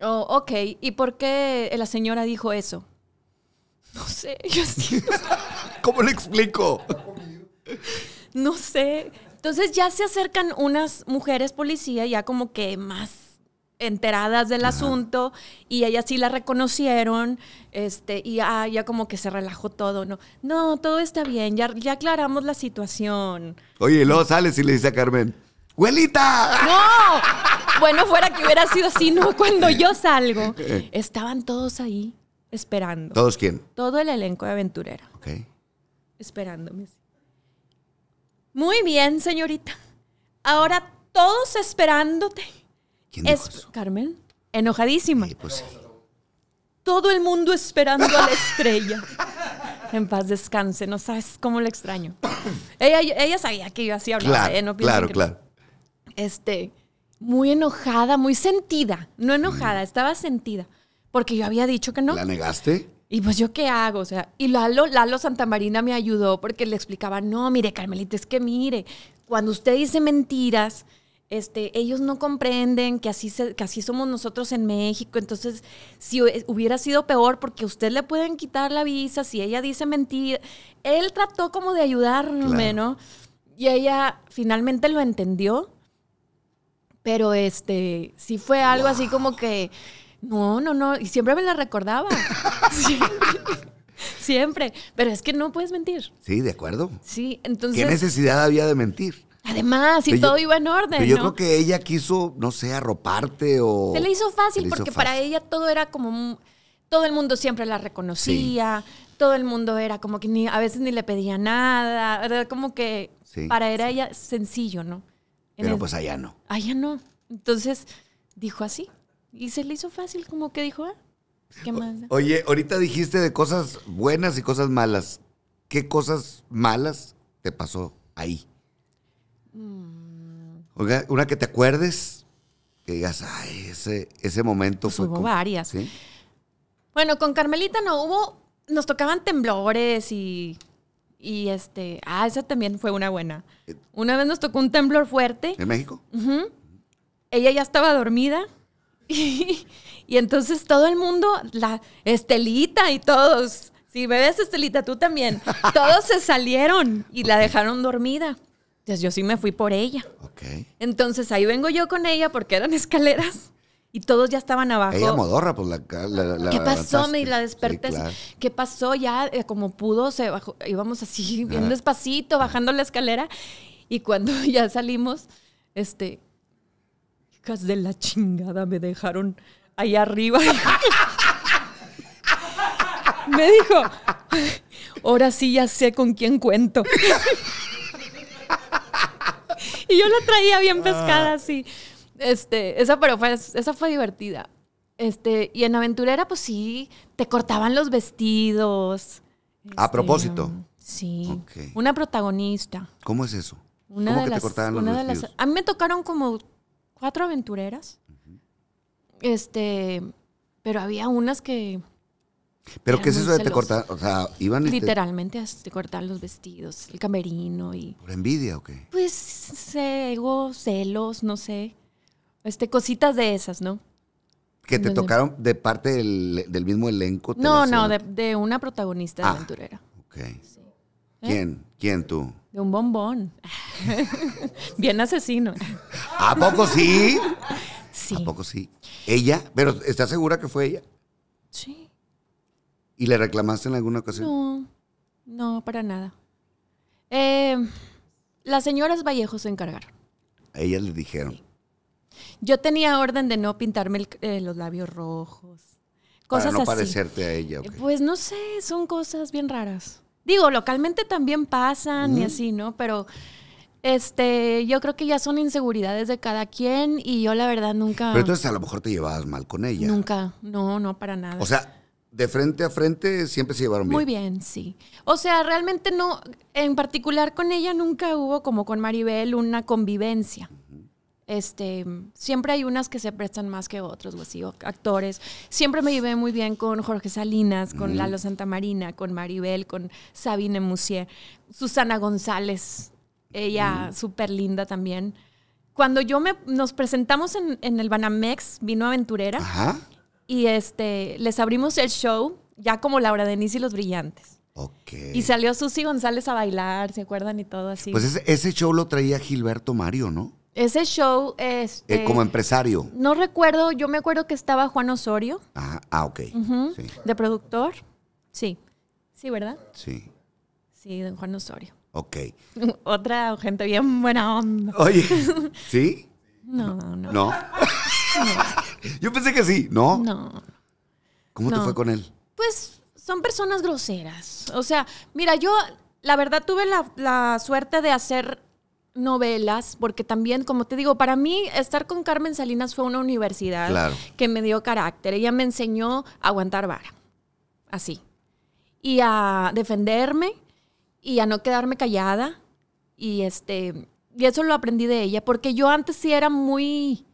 Speaker 2: Oh, ok. ¿Y por qué la señora dijo eso? no sé, yo así.
Speaker 1: ¿Cómo le explico?
Speaker 2: No sé. Entonces ya se acercan unas mujeres policía, ya como que más enteradas del asunto y ellas sí la reconocieron este y ah, ya como que se relajó todo no no todo está bien ya, ya aclaramos la situación
Speaker 1: oye luego sales y le dice a Carmen ¡Güelita!
Speaker 2: no bueno fuera que hubiera sido así no cuando yo salgo eh. estaban todos ahí esperando. ¿Todos quién? Todo el elenco de aventurera. Ok. Esperándome. Muy bien, señorita. Ahora todos esperándote. ¿Quién es Carmen, enojadísima. Pues Todo el mundo esperando a la estrella. En paz descanse, no sabes cómo le extraño. ella, sabía que yo así hablaba, claro, ¿eh? Claro, claro. Este, muy enojada, muy sentida. No enojada, mm. estaba sentida porque yo había dicho que no. ¿La
Speaker 1: negaste?
Speaker 2: Y pues yo qué hago, o sea, y Lalo, Lalo Santamarina me ayudó porque le explicaba, no, mire, Carmelita, es que mire, cuando usted dice mentiras, este, ellos no comprenden que así, somos nosotros en México, entonces si hubiera sido peor porque usted le pueden quitar la visa si ella dice mentira. Él trató como de ayudarme, ¿no? Y ella finalmente lo entendió, pero este, sí fue algo así como que no, no, no. Y siempre me la recordaba. siempre. Pero es que no puedes mentir.
Speaker 1: Sí, de acuerdo.
Speaker 2: Sí, entonces. ¿Qué
Speaker 1: necesidad había de mentir?
Speaker 2: Además, y todo iba en orden. yo creo
Speaker 1: que ella quiso, no sé, arroparte o. Se le hizo fácil porque para
Speaker 2: ella todo era como. Todo el mundo siempre la reconocía, todo el mundo era como que a veces ni le pedía nada, era como que para era ella sencillo, ¿no?
Speaker 1: pero pues allá no.
Speaker 2: Allá no. Entonces dijo así. Y se le hizo fácil, como que dijo, ah, pues, ¿qué más?
Speaker 1: Oye, ahorita dijiste de cosas buenas y cosas malas. ¿Qué cosas malas te pasó ahí?
Speaker 3: Mm.
Speaker 1: Oiga, una que te acuerdes, que digas, ay, ese, ese momento pues fue. Hubo varias.
Speaker 2: Bueno, con Carmelita no hubo, nos tocaban temblores y y este, ah, esa también fue una buena. Eh, una vez nos tocó un temblor fuerte. ¿En México? Ella ya estaba dormida Y, entonces todo el mundo, la Estelita y todos, si me Estelita, tú también, todos se salieron y la dejaron dormida. Entonces yo sí me fui por ella. Entonces ahí vengo yo con ella porque eran escaleras y todos ya estaban abajo. Ella modorra,
Speaker 1: pues la, la, ¿Qué pasó? Me la desperté.
Speaker 2: ¿Qué pasó? Ya eh, como pudo, se bajó, íbamos así bien despacito bajando la escalera y cuando ya salimos, este, de la chingada me dejaron ahí arriba. me dijo, ahora sí ya sé con quién cuento. y yo la traía bien ah. pescada así. Este, esa pero fue, esa fue divertida. Este, y en aventurera, pues sí, te cortaban los vestidos.
Speaker 1: A este, propósito. Sí.
Speaker 2: Una protagonista. ¿Cómo es eso? a mí me tocaron como cuatro aventureras. Este, pero había unas que... ¿Pero qué es eso de te cortar?
Speaker 1: O sea, iban... Literalmente
Speaker 2: a te cortar los vestidos, el camerino y...
Speaker 1: ¿Por envidia o qué?
Speaker 2: Pues ego, celos, no sé. Este, cositas de esas, ¿no?
Speaker 1: Que te tocaron de parte del, mismo elenco. No, no,
Speaker 2: de, una protagonista ah, aventurera.
Speaker 1: Ok. Sí. ¿Eh? ¿Quién? ¿Quién tú?
Speaker 2: De un bombón. Bien asesino.
Speaker 1: ¿A poco sí? Sí. ¿A poco sí? ¿Ella? ¿Pero estás segura que fue ella? Sí. ¿Y le reclamaste en alguna ocasión?
Speaker 2: No, no, para nada. Em, las señoras Vallejo se encargaron.
Speaker 1: A ellas le dijeron.
Speaker 2: Yo tenía orden de no pintarme eh, los labios
Speaker 1: rojos.
Speaker 2: Cosas Para no parecerte a ella. Pues no sé, son cosas bien raras. Digo, localmente también pasan y así, ¿no? Pero este, yo creo que ya son inseguridades de cada quien y yo la verdad nunca... Pero entonces a lo
Speaker 1: mejor te llevabas mal con ella.
Speaker 2: Nunca, no, no, para nada. O
Speaker 1: sea, de frente a frente siempre se llevaron bien. Muy
Speaker 2: bien, sí. O sea, realmente no, en particular con ella nunca hubo como con Maribel una convivencia. Este, siempre hay unas que se prestan más que otros, o así, actores. Siempre me llevé muy bien con Jorge Salinas, con Lalo Lalo Santamarina, con Maribel, con Sabine Musier, Susana González, ella súper linda también. Cuando yo me, nos presentamos en, el Banamex, vino Aventurera, y este, les abrimos el show, ya como Laura Denise y los Brillantes.
Speaker 1: Okay. Y
Speaker 2: salió Susy González a bailar, ¿se acuerdan? Y todo así. Pues ese,
Speaker 1: show lo traía Gilberto Mario, ¿no?
Speaker 2: Ese show es... Este, eh, como
Speaker 1: empresario.
Speaker 2: No recuerdo, yo me acuerdo que estaba Juan Osorio.
Speaker 1: Ah, ok.
Speaker 2: De productor. Sí. Sí, ¿verdad? Sí. Sí, Don Juan Osorio. Ok. Otra gente bien buena onda. Oye, ¿sí? No, no. No.
Speaker 1: yo pensé que sí, ¿no?
Speaker 2: No. ¿Cómo te fue con él? Pues son personas groseras. O sea, mira, yo la verdad tuve la, la suerte de hacer novelas, porque también, como te digo, para mí estar con Carmen Salinas fue una universidad que me dio carácter. Ella me enseñó a aguantar vara, así, y a defenderme y a no quedarme callada. Y, este, y eso lo aprendí de ella, porque yo antes sí era muy...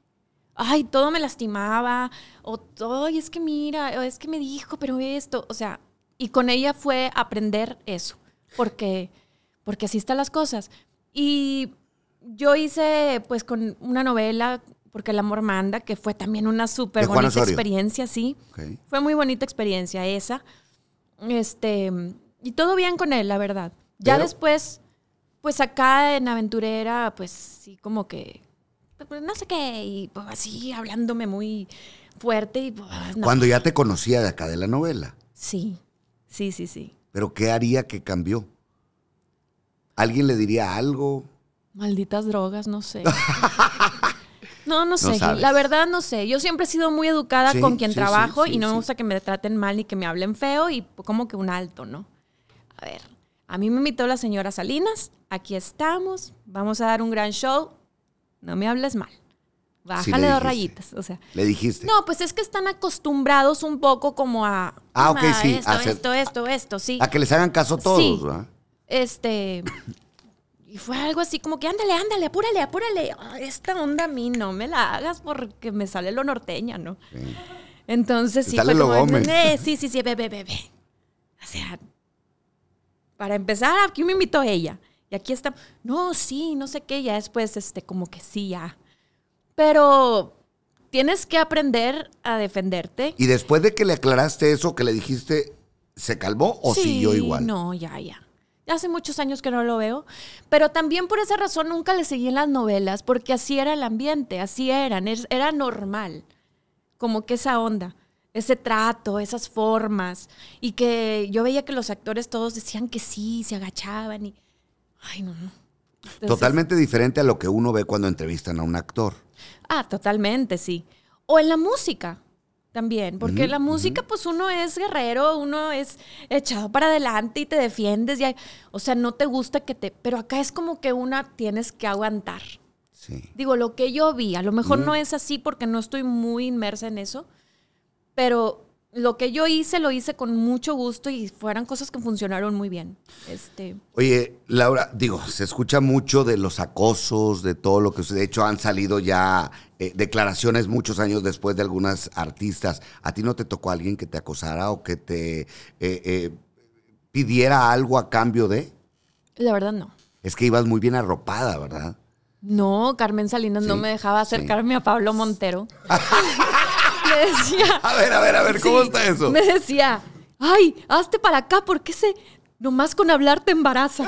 Speaker 2: Ay, todo me lastimaba, o todo, es que mira, o es que me dijo, pero esto, o sea, y con ella fue aprender eso, porque, porque así están las cosas. Y yo hice, pues, con una novela, Porque el amor manda, que fue también una súper bonita experiencia, sí. Fue muy bonita experiencia esa. Este, y todo bien con él, la verdad. Ya después, pues acá en Aventurera, pues sí, como que, pues, no sé qué, y pues, así hablándome muy fuerte. Y, pues, Cuando
Speaker 1: ya te conocía de acá de la novela.
Speaker 2: Sí, sí, sí, sí.
Speaker 1: Pero ¿qué haría que cambió? ¿Alguien le diría algo?
Speaker 2: Malditas drogas, no sé. No, no sé. la verdad, no sé. Yo siempre he sido muy educada con quien trabajo y no me gusta que me traten mal ni que me hablen feo y como que un alto, ¿no? A ver, a mí me invitó la señora Salinas. Aquí estamos. Vamos a dar un gran show. No me hables mal. Bájale dos rayitas, o sea. ¿Le dijiste? No, pues es que están acostumbrados un poco como a... Ah, ok, sí. Esto, esto, esto, esto, sí. A que
Speaker 1: les hagan caso
Speaker 3: todos, ¿verdad?
Speaker 2: Este. Y fue algo así como que ándale, ándale, apúrale, apúrale. esta onda a mí no me la hagas porque me sale lo norteña, ¿no? Entonces eh, sí. sí, sí, sí, bebé, O sea, para empezar, aquí me invitó ella. Y aquí está, no, sí, no sé qué, ya después, este, como que sí, ya. Pero tienes que aprender a defenderte. Y
Speaker 1: después de que le aclaraste eso, que le dijiste, ¿se calmó o siguió igual? No,
Speaker 2: ya, ya. Hace muchos años que no lo veo, pero también por esa razón nunca le seguí en las novelas, porque así era el ambiente, así eran, era normal, como que esa onda, ese trato, esas formas, y que yo veía que los actores todos decían que sí, se agachaban y... Ay, no, no. totalmente
Speaker 1: diferente a lo que uno ve cuando entrevistan a un actor.
Speaker 2: Ah, totalmente, sí. O en la música también, porque la música, pues uno es guerrero, uno es echado para adelante y te defiendes, y o sea, no te gusta que te, pero acá es como que una tienes que aguantar. Sí. Digo, lo que yo vi, a lo mejor no es así porque no estoy muy inmersa en eso, pero lo que yo hice lo hice con mucho gusto y fueran cosas que funcionaron muy bien.
Speaker 3: Este...
Speaker 1: Oye, Laura, digo, se escucha mucho de los acosos, de todo lo que... De hecho, han salido ya eh, declaraciones muchos años después de algunas artistas. ¿A ti no te tocó alguien que te acosara o que te eh, eh, pidiera algo a cambio de...? La verdad no. Es que ibas muy bien arropada, ¿verdad?
Speaker 2: No, Carmen Salinas no me dejaba acercarme a Pablo Montero. me
Speaker 3: decía. A ver, a ver, a ver, ¿cómo está eso? Me
Speaker 2: decía, ay, hazte para acá, porque se. Nomás con hablar te embaraza.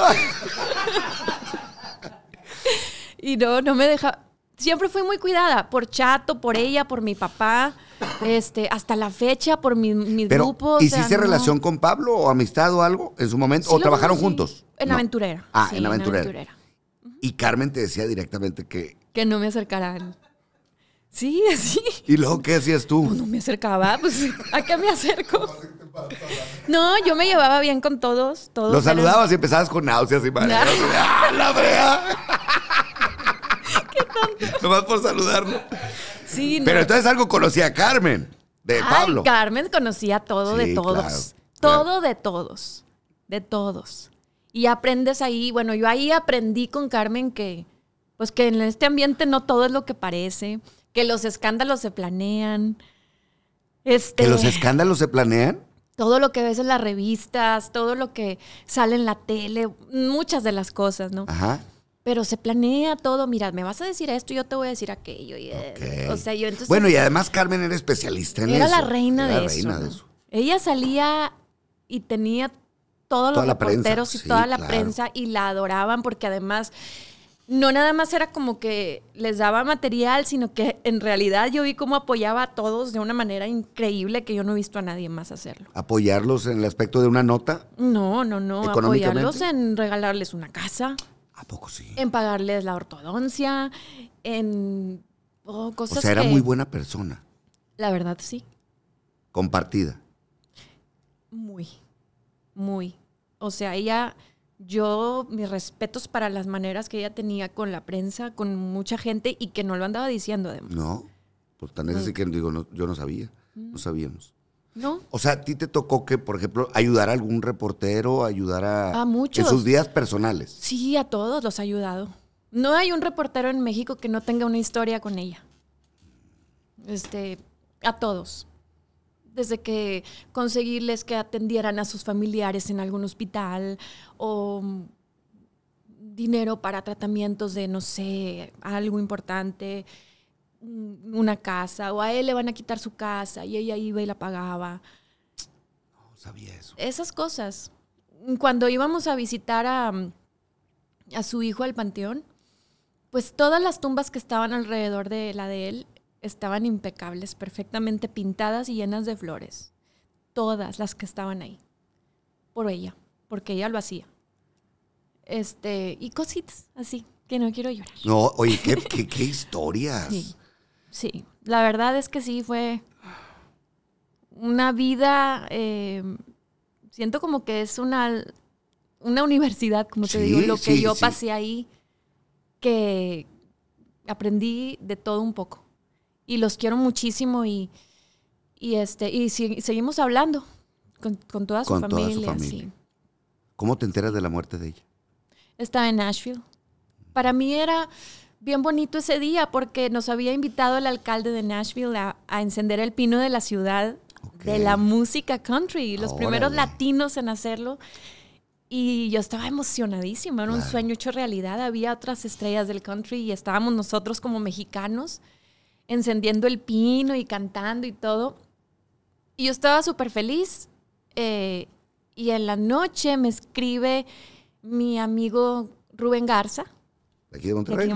Speaker 2: y no, no me deja. Siempre fui muy cuidada por Chato, por ella, por mi papá, este, hasta la fecha, por mi, mis grupos. ¿Hiciste relación
Speaker 1: con Pablo o amistad o algo en su momento? ¿O trabajaron juntos? En la
Speaker 2: Aventurera. Ah, en Aventurera. En aventurera.
Speaker 1: Y Carmen te decía directamente que...
Speaker 2: Que no me acercaran. Sí, así.
Speaker 1: ¿Y luego qué hacías tú? Pues no me
Speaker 2: acercaba, pues ¿a qué me acerco? No, yo me llevaba bien con todos. todos Los saludabas
Speaker 1: y empezabas con náuseas y mal. ¡Ah, la brea! ¡Qué tonto! Nomás por saludarlo. Sí, no. Pero entonces algo conocía a Carmen, de Pablo. Carmen
Speaker 2: conocía todo de todos. todo de todos. De todos. Y aprendes ahí, bueno, yo ahí aprendí con Carmen que, pues que en este ambiente no todo es lo que parece que los escándalos se planean. Este, ¿Que los este,
Speaker 1: escándalos se planean?
Speaker 2: Todo lo que ves en las revistas, todo lo que sale en la tele, muchas de las cosas, ¿no? Ajá. Pero se planea todo, mira, me vas a decir esto, yo te voy a decir aquello. Y, Bueno, y
Speaker 1: además Carmen era especialista en era La reina era la reina de eso.
Speaker 2: Ella salía y tenía todos los reporteros y toda la prensa y la adoraban porque además no nada más era como que les daba material, sino que en realidad yo vi cómo apoyaba a todos de una manera increíble que yo no he visto a nadie más hacerlo.
Speaker 1: ¿Apoyarlos en el aspecto de una nota?
Speaker 2: No, no, no. Apoyarlos en regalarles una casa. ¿A poco sí? En pagarles la ortodoncia, en oh, cosas cosas O sea, era muy
Speaker 1: buena persona.
Speaker 2: La verdad, sí.
Speaker 1: Compartida.
Speaker 2: Muy, muy. O sea, ella yo mis respetos para las maneras que ella tenía con la prensa, con mucha gente y que no lo andaba diciendo además.
Speaker 1: No, pues tan es mm. que digo, yo no sabía, no mm. sabíamos. No. O sea, a ti te tocó que, por ejemplo, ayudar a algún reportero, ayudar a... A muchos. En sus días personales.
Speaker 2: Sí, a todos los ha ayudado. No hay un reportero en México que no tenga una historia con ella. Este, a todos desde que conseguirles que atendieran a sus familiares en algún hospital o dinero para tratamientos de, no sé, algo importante, mm, una casa, o a él le van a quitar su casa y ella iba y la pagaba. No oh, sabía eso. Esas cosas. Cuando íbamos a visitar a, a su hijo al panteón, pues todas las tumbas que estaban alrededor de la de él estaban impecables, perfectamente pintadas y llenas de flores. Todas las que estaban ahí. Por ella, porque ella lo hacía. Este, y cositas así, que no quiero llorar. No, oye,
Speaker 1: qué, qué, historias.
Speaker 2: Sí, la verdad es que sí, fue una vida, em, siento como que es una, una universidad, como te digo, lo que yo pasé ahí, que aprendí de todo un poco. Y los quiero muchísimo y, este, y seguimos hablando con, con, toda su Toda su familia.
Speaker 1: ¿Cómo te enteras de la muerte de ella?
Speaker 2: estaba en Nashville. Para mí era bien bonito ese día porque nos había invitado el alcalde de Nashville a, encender el pino de la ciudad de la música country, los primeros latinos en hacerlo. Y yo estaba emocionadísima, era un sueño hecho realidad. Había otras estrellas del country y estábamos nosotros como mexicanos encendiendo el pino y cantando y todo. Y yo estaba súper feliz. Eh, y en la noche me escribe mi amigo Rubén Garza. De aquí de Monterrey,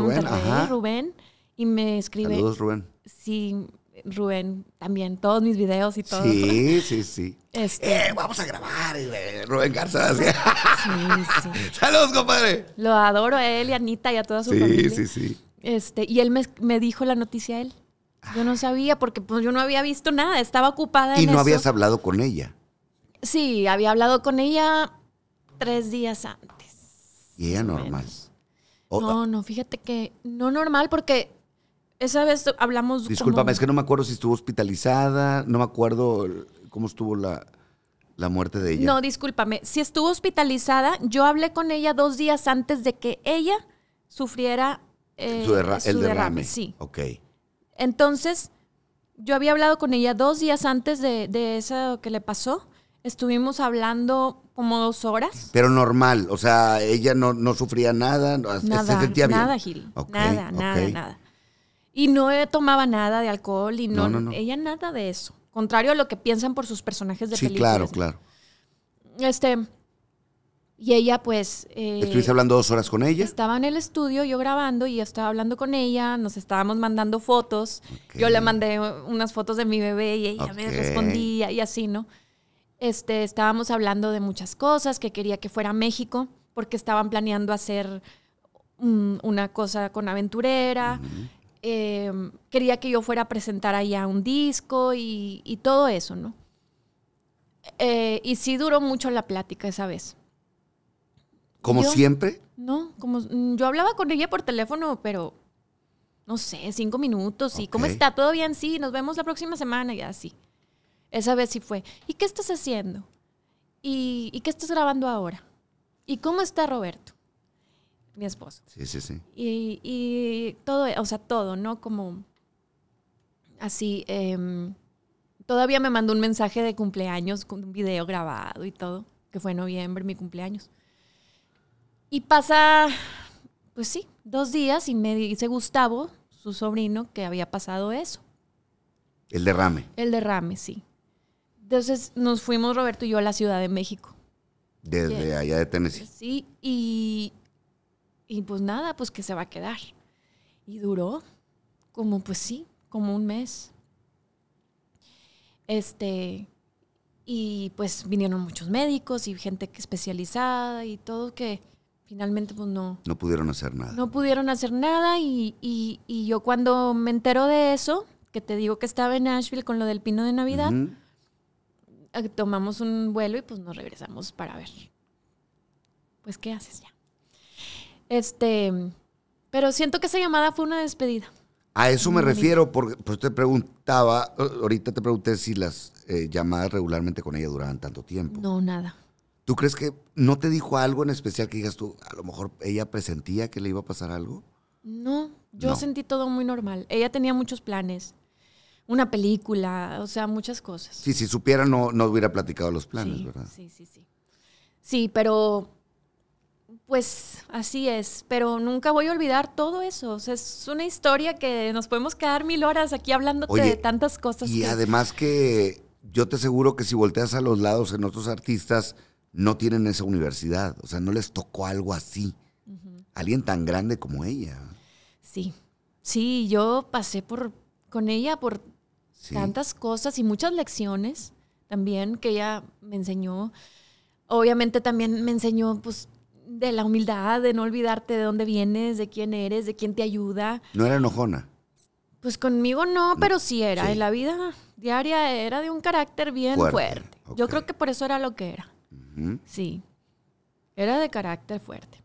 Speaker 2: Rubén. Y me escribe. Saludos, Rubén. Sí, Rubén también, todos mis videos y todo. Sí, sí, sí. Este. Eh, vamos a
Speaker 1: grabar, eh, Rubén Garza. Sí, sí. Saludos, compadre.
Speaker 2: Lo adoro a él y a Anita y a toda su familia. Sí, sí, sí. Este, y él me, dijo la noticia a él. Yo no ah. sabía porque pues, yo no había visto nada, estaba ocupada. ¿Y no habías
Speaker 1: hablado con ella?
Speaker 2: Sí, había hablado con ella tres días antes.
Speaker 1: Y ella normal. no,
Speaker 2: no, fíjate que no normal porque esa vez hablamos. Discúlpame, es que
Speaker 1: no me acuerdo si estuvo hospitalizada, no me acuerdo cómo estuvo la, muerte de ella.
Speaker 2: No, discúlpame, si estuvo hospitalizada, yo hablé con ella dos días antes de que ella sufriera eh, el derrame. Sí. Ok. Entonces, yo había hablado con ella dos días antes de eso que le pasó Estuvimos hablando como dos horas.
Speaker 1: Pero normal, o sea, ella no, sufría nada, se sentía bien. Nada, Gil. nada, nada, nada.
Speaker 2: Y no tomaba nada de alcohol y no, ella nada de eso. Contrario a lo que piensan por sus personajes de películas. Sí, claro, claro. Este, y ella pues... Eh, ¿Estuviste hablando
Speaker 1: dos horas con ella?
Speaker 2: Estaba en el estudio, yo grabando, y yo estaba hablando con ella, nos estábamos mandando fotos. Yo le mandé unas fotos de mi bebé y ella me respondía y así, ¿no? Este, estábamos hablando de muchas cosas, que quería que fuera México, porque estaban planeando hacer una cosa con aventurera. Em, quería que yo fuera a presentar allá un disco y, todo eso, ¿no? Eh, y sí duró mucho la plática esa vez.
Speaker 1: ¿Como siempre?
Speaker 2: No, como mm, yo hablaba con ella por teléfono, pero no sé, cinco minutos. ¿Y cómo está? ¿Todo bien? Sí, nos vemos la próxima semana y así. Esa vez sí fue, ¿y qué estás haciendo? ¿Y, qué estás grabando ahora? ¿Y cómo está Roberto? Mi esposo. Sí, sí, sí. Y, todo, o sea, todo, ¿no? Como así, em, todavía me mandó un mensaje de cumpleaños con un video grabado y todo, que fue en noviembre, mi cumpleaños. Y pasa, pues sí, dos días y me dice
Speaker 3: Gustavo,
Speaker 2: su sobrino, que había pasado eso. El derrame. El derrame, sí. Entonces nos fuimos Roberto y yo a la Ciudad de México.
Speaker 1: Desde allá de Tennessee.
Speaker 2: Sí, y, pues nada, pues que se va a quedar. Y duró como, pues sí, como un mes. Este, y pues vinieron muchos médicos y gente especializada y todo que finalmente pues no.
Speaker 1: No pudieron hacer nada.
Speaker 2: No pudieron hacer nada y, y, y yo cuando me entero de eso, que te digo que estaba en Nashville con lo del pino de Navidad, eh, tomamos un vuelo y pues nos regresamos para ver. Pues, ¿qué haces ya? Este, pero siento que esa llamada fue una despedida.
Speaker 1: A eso me refiero, porque pues, te preguntaba, eh, ahorita te pregunté si las eh, llamadas regularmente con ella duraban tanto tiempo. No, nada. ¿Tú crees que no te dijo algo en especial que digas tú, a lo mejor ella presentía que le iba a pasar algo?
Speaker 2: No, yo sentí todo muy normal. Ella tenía muchos planes una película, o sea, muchas cosas.
Speaker 1: Sí, si supiera no, no hubiera platicado los planes, ¿verdad? Sí, sí, sí.
Speaker 2: Sí, pero pues así es, pero nunca voy a olvidar todo eso. O sea, es una historia que nos podemos quedar mil horas aquí hablándote de tantas cosas. Y
Speaker 1: además que yo te aseguro que si volteas a los lados en otros artistas, no tienen esa universidad. O sea, no les tocó algo así. Alguien tan grande como ella.
Speaker 2: Sí, sí, yo pasé por con ella por tantas cosas y muchas lecciones también que ella me enseñó. Obviamente también me enseñó pues de la humildad, de no olvidarte de dónde vienes, de quién eres, de quién te ayuda.
Speaker 3: ¿No
Speaker 1: era enojona?
Speaker 2: Pues conmigo no, pero sí era. En la vida diaria era de un carácter bien fuerte. Yo creo que por eso era lo que era. Sí. Era de carácter fuerte.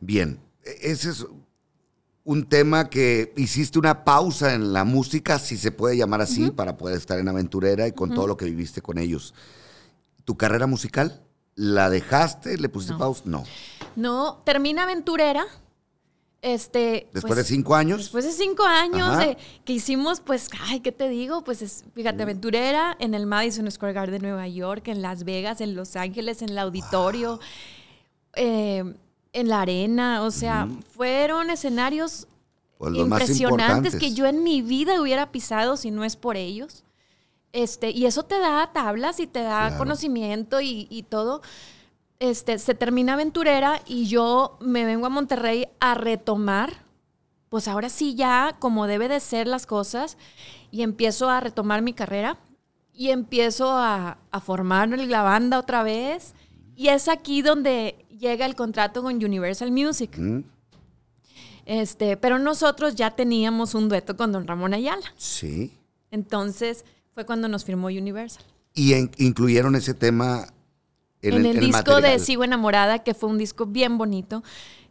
Speaker 1: Bien, e-, ese es un tema que hiciste una pausa en la música, si se puede llamar así, para poder estar en Aventurera y con todo lo que viviste con ellos. ¿Tu carrera musical la dejaste? ¿Le pusiste pausa? No.
Speaker 2: No, termina Aventurera. Este, después pues, de cinco años. Después de cinco años que hicimos, pues, ay, ¿qué te digo? Pues es, fíjate, aventurera en el Madison Square Garden de Nueva York, en Las Vegas, en Los Ángeles, en el auditorio en la arena, o sea, fueron escenarios
Speaker 1: pues impresionantes que yo
Speaker 2: en mi vida hubiera pisado si no es por ellos. Este, y eso te da tablas y te da conocimiento y, todo. Este, se termina aventurera y yo me vengo a Monterrey a retomar, pues ahora sí ya como debe de ser las cosas, y empiezo a retomar mi carrera y empiezo a, a formar la banda otra vez y es aquí donde llega el contrato con Universal Music. Mm. Este, pero nosotros ya teníamos un dueto con don Ramón Ayala. Sí. Entonces fue cuando nos firmó Universal.
Speaker 1: ¿Y incluyeron ese tema en, el, disco de Sigo
Speaker 2: Enamorada, que fue un disco bien bonito?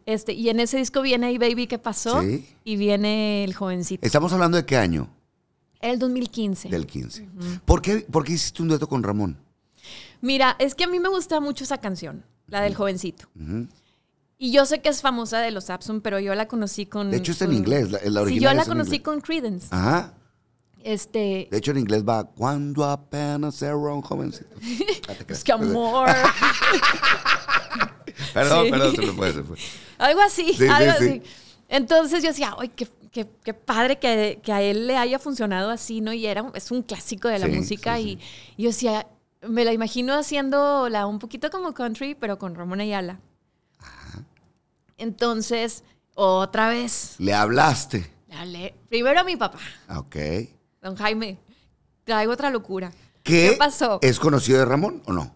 Speaker 2: Este, y en ese disco viene ahí Baby ¿Qué pasó? Sí. Y viene el jovencito. ¿Estamos
Speaker 1: hablando de qué año?
Speaker 2: El 2015. Del
Speaker 1: 15. ¿Por, qué, ¿Por qué hiciste un dueto con Ramón?
Speaker 2: Mira, es que a mí me gusta mucho esa canción, la del jovencito. Y yo sé que es famosa de los Sapson, pero yo la conocí con. De hecho, es en inglés,
Speaker 1: la, la original. Sí, yo la conocí con Credence. Ajá.
Speaker 2: Este.
Speaker 1: De hecho, en inglés va cuando apenas era un jovencito.
Speaker 2: es que amor. perdón, perdón, se me fue, se Algo así, sí, algo sí, así. Entonces yo decía, ay, qué, qué, qué padre que, a él le haya funcionado así, ¿no? Y era, es un clásico de la música. y yo decía, me la imagino haciéndola un poquito como country, pero con Ramón Ayala. Entonces, otra vez.
Speaker 1: ¿Le hablaste?
Speaker 2: hablé. Primero a mi papá. Ah, ok. Don Jaime, traigo otra locura. ¿Qué, pasó? ¿Es
Speaker 1: conocido de Ramón o no?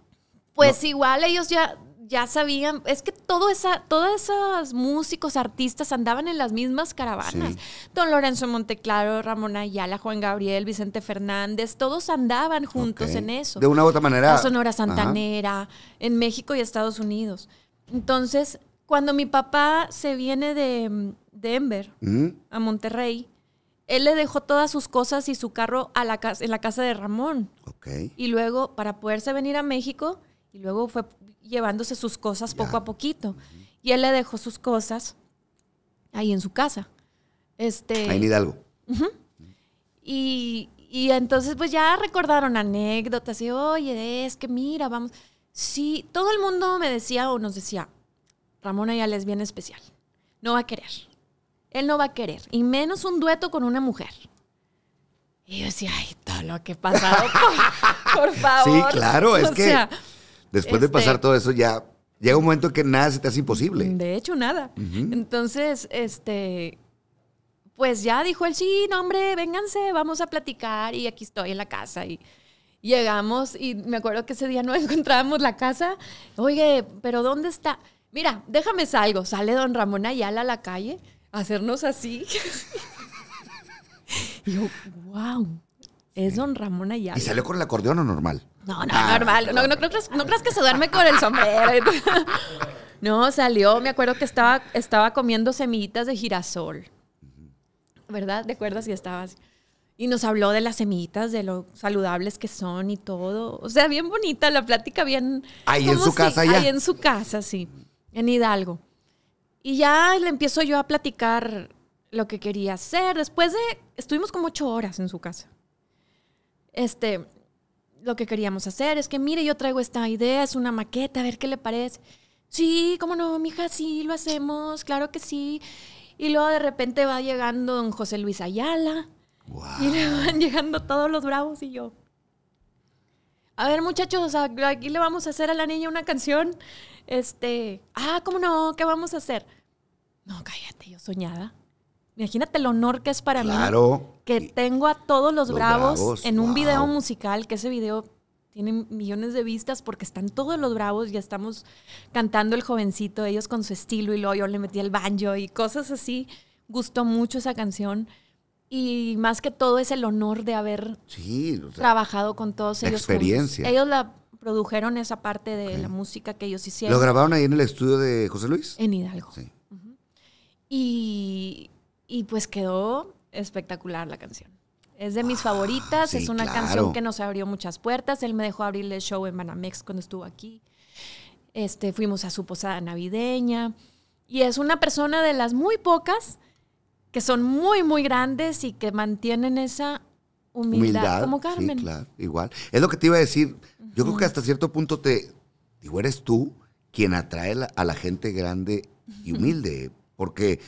Speaker 2: Pues igual ellos ya ya sabían, es que todo esa, todos esos músicos, artistas andaban en las mismas caravanas. Don Lorenzo Monteclaro, Ramón Ayala, Juan Gabriel, Vicente Fernández, todos andaban juntos en eso. De una u otra manera. La Sonora Santanera, en México y Estados Unidos. Entonces, cuando mi papá se viene de Denver mm. a Monterrey, él le dejó todas sus cosas y su carro a la casa, en la casa de Ramón. Y luego, para poderse venir a México, y luego fue llevándose sus cosas poco a poquito. Y él le dejó sus cosas ahí en su casa. Este, ahí en Hidalgo. y, entonces pues ya recordaron anécdotas y, oye, es que mira, vamos. Sí, todo el mundo me decía o nos decía, Ramona ya es bien especial. No va a querer. Él no va a querer. Y menos un dueto con una mujer. Y yo decía, ay, todo lo que he pasado,
Speaker 1: por, favor. Sí, claro, es que... Después de pasar este, todo eso, ya llega un momento que nada se te hace imposible. De hecho,
Speaker 2: nada. Entonces, este, pues ya dijo él, sí, no, hombre, vénganse, vamos a platicar. Y aquí estoy en la casa. Y llegamos y me acuerdo que ese día no encontrábamos la casa. Oye, pero ¿dónde está? Mira, déjame salgo. Sale don Ramón Ayala a la calle a hacernos así. y yo, wow. Es don Ramón Ayala. ¿Y salió con
Speaker 1: el acordeón o normal? No, no, ah,
Speaker 2: normal. No, creas, que se duerme con el sombrero. no, salió. Me acuerdo que estaba, estaba comiendo semillitas de girasol. ¿Verdad? De acuerdas? si estabas. Y nos habló de las semillitas, de lo saludables que son y todo. O sea, bien bonita la plática, bien. Ahí en su casa, ya. Ahí en su casa, sí. En Hidalgo. Y ya le empiezo yo a platicar lo que quería hacer. Después de. Estuvimos como ocho horas en su casa este, lo que queríamos hacer es que, mire, yo traigo esta idea, es una maqueta, a ver qué le parece. Sí, cómo no, mija, sí, lo hacemos, claro que sí. Y luego de repente va llegando don José Luis Ayala. Y le van llegando todos los bravos y yo. A ver, muchachos, aquí le vamos a hacer a la niña una canción. Este, ah, cómo no, ¿qué vamos a hacer? No, cállate, yo soñada. Imagínate el honor que es para claro. mí. Que tengo a todos los, bravos, en un video musical, que ese video tiene millones de vistas porque están todos los bravos, ya estamos cantando el jovencito, ellos con su estilo y luego yo le metí el banjo y cosas así. Gustó mucho esa canción. Y más que todo es el honor de haber trabajado con todos ellos. Experiencia. Ellos la produjeron esa parte de la música que ellos hicieron. ¿Lo grabaron
Speaker 1: ahí en el estudio de José Luis? En Hidalgo.
Speaker 2: Y y pues quedó espectacular la canción. Es de mis favoritas, es una canción que nos abrió muchas puertas. Él me dejó abrirle el show en Banamex cuando estuvo aquí. Este, fuimos a su posada navideña. Y es una persona de las muy pocas que son muy, muy grandes y que mantienen esa humildad, como Carmen. claro,
Speaker 1: igual. Es lo que te iba a decir. Yo creo que hasta cierto punto te. Digo, eres tú quien atrae a la gente grande y humilde. Porque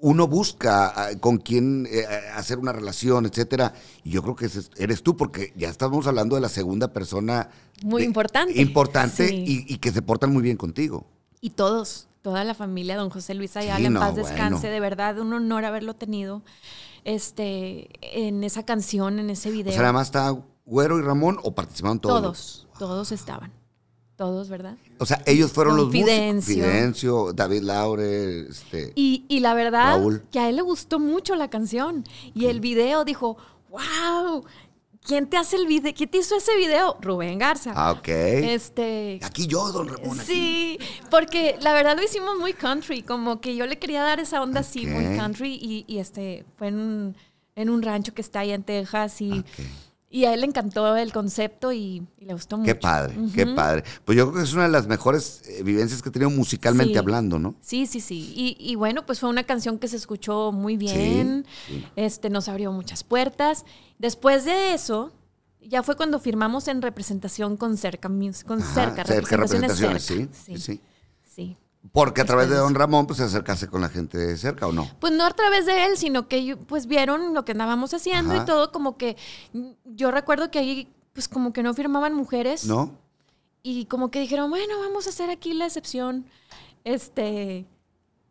Speaker 1: uno busca ah, con quién eh, hacer una relación, etcétera. Y yo creo que eres tú, porque ya estamos hablando de la segunda persona.
Speaker 2: Muy importante. Importante
Speaker 1: y, que se portan muy bien contigo.
Speaker 2: Y todos, toda la familia, don José Luis Ayala, en paz descanse, de verdad, un honor haberlo tenido este, en esa canción, en ese video. O sea, nada
Speaker 1: está Güero y Ramón o participaron todos.
Speaker 2: Todos, todos estaban todos, ¿verdad?
Speaker 1: O sea, ellos fueron los músicos. Fidencio, David Laure, este.
Speaker 2: Y, y la verdad que a él le gustó mucho la canción. Y el video dijo, wow, ¿quién te hace el video? ¿Quién te hizo ese video? Rubén Garza. Ah, ok. Este. Aquí yo, don Ramón. Aquí. Sí, porque la verdad lo hicimos muy country, como que yo le quería dar esa onda así, muy country. Y, este, fue en un, en un rancho que está ahí en Texas y. Y a él le encantó el concepto y, le gustó mucho. Qué padre, qué padre.
Speaker 1: Pues yo creo que es una de las mejores vivencias que he tenido musicalmente hablando, ¿no?
Speaker 2: Sí, sí, sí. Y, bueno, pues fue una canción que se escuchó muy bien, este nos abrió muchas puertas. Después de eso, ya fue cuando firmamos en representación con Cerca, con Cerca, sí.
Speaker 1: Porque a través de don Ramón pues se acercase con la gente de cerca o no.
Speaker 2: Pues no a través de él, sino que pues vieron lo que andábamos haciendo y todo, como que yo recuerdo que ahí pues como que no firmaban mujeres. ¿No? Y como que dijeron, bueno, vamos a hacer aquí la excepción. Este,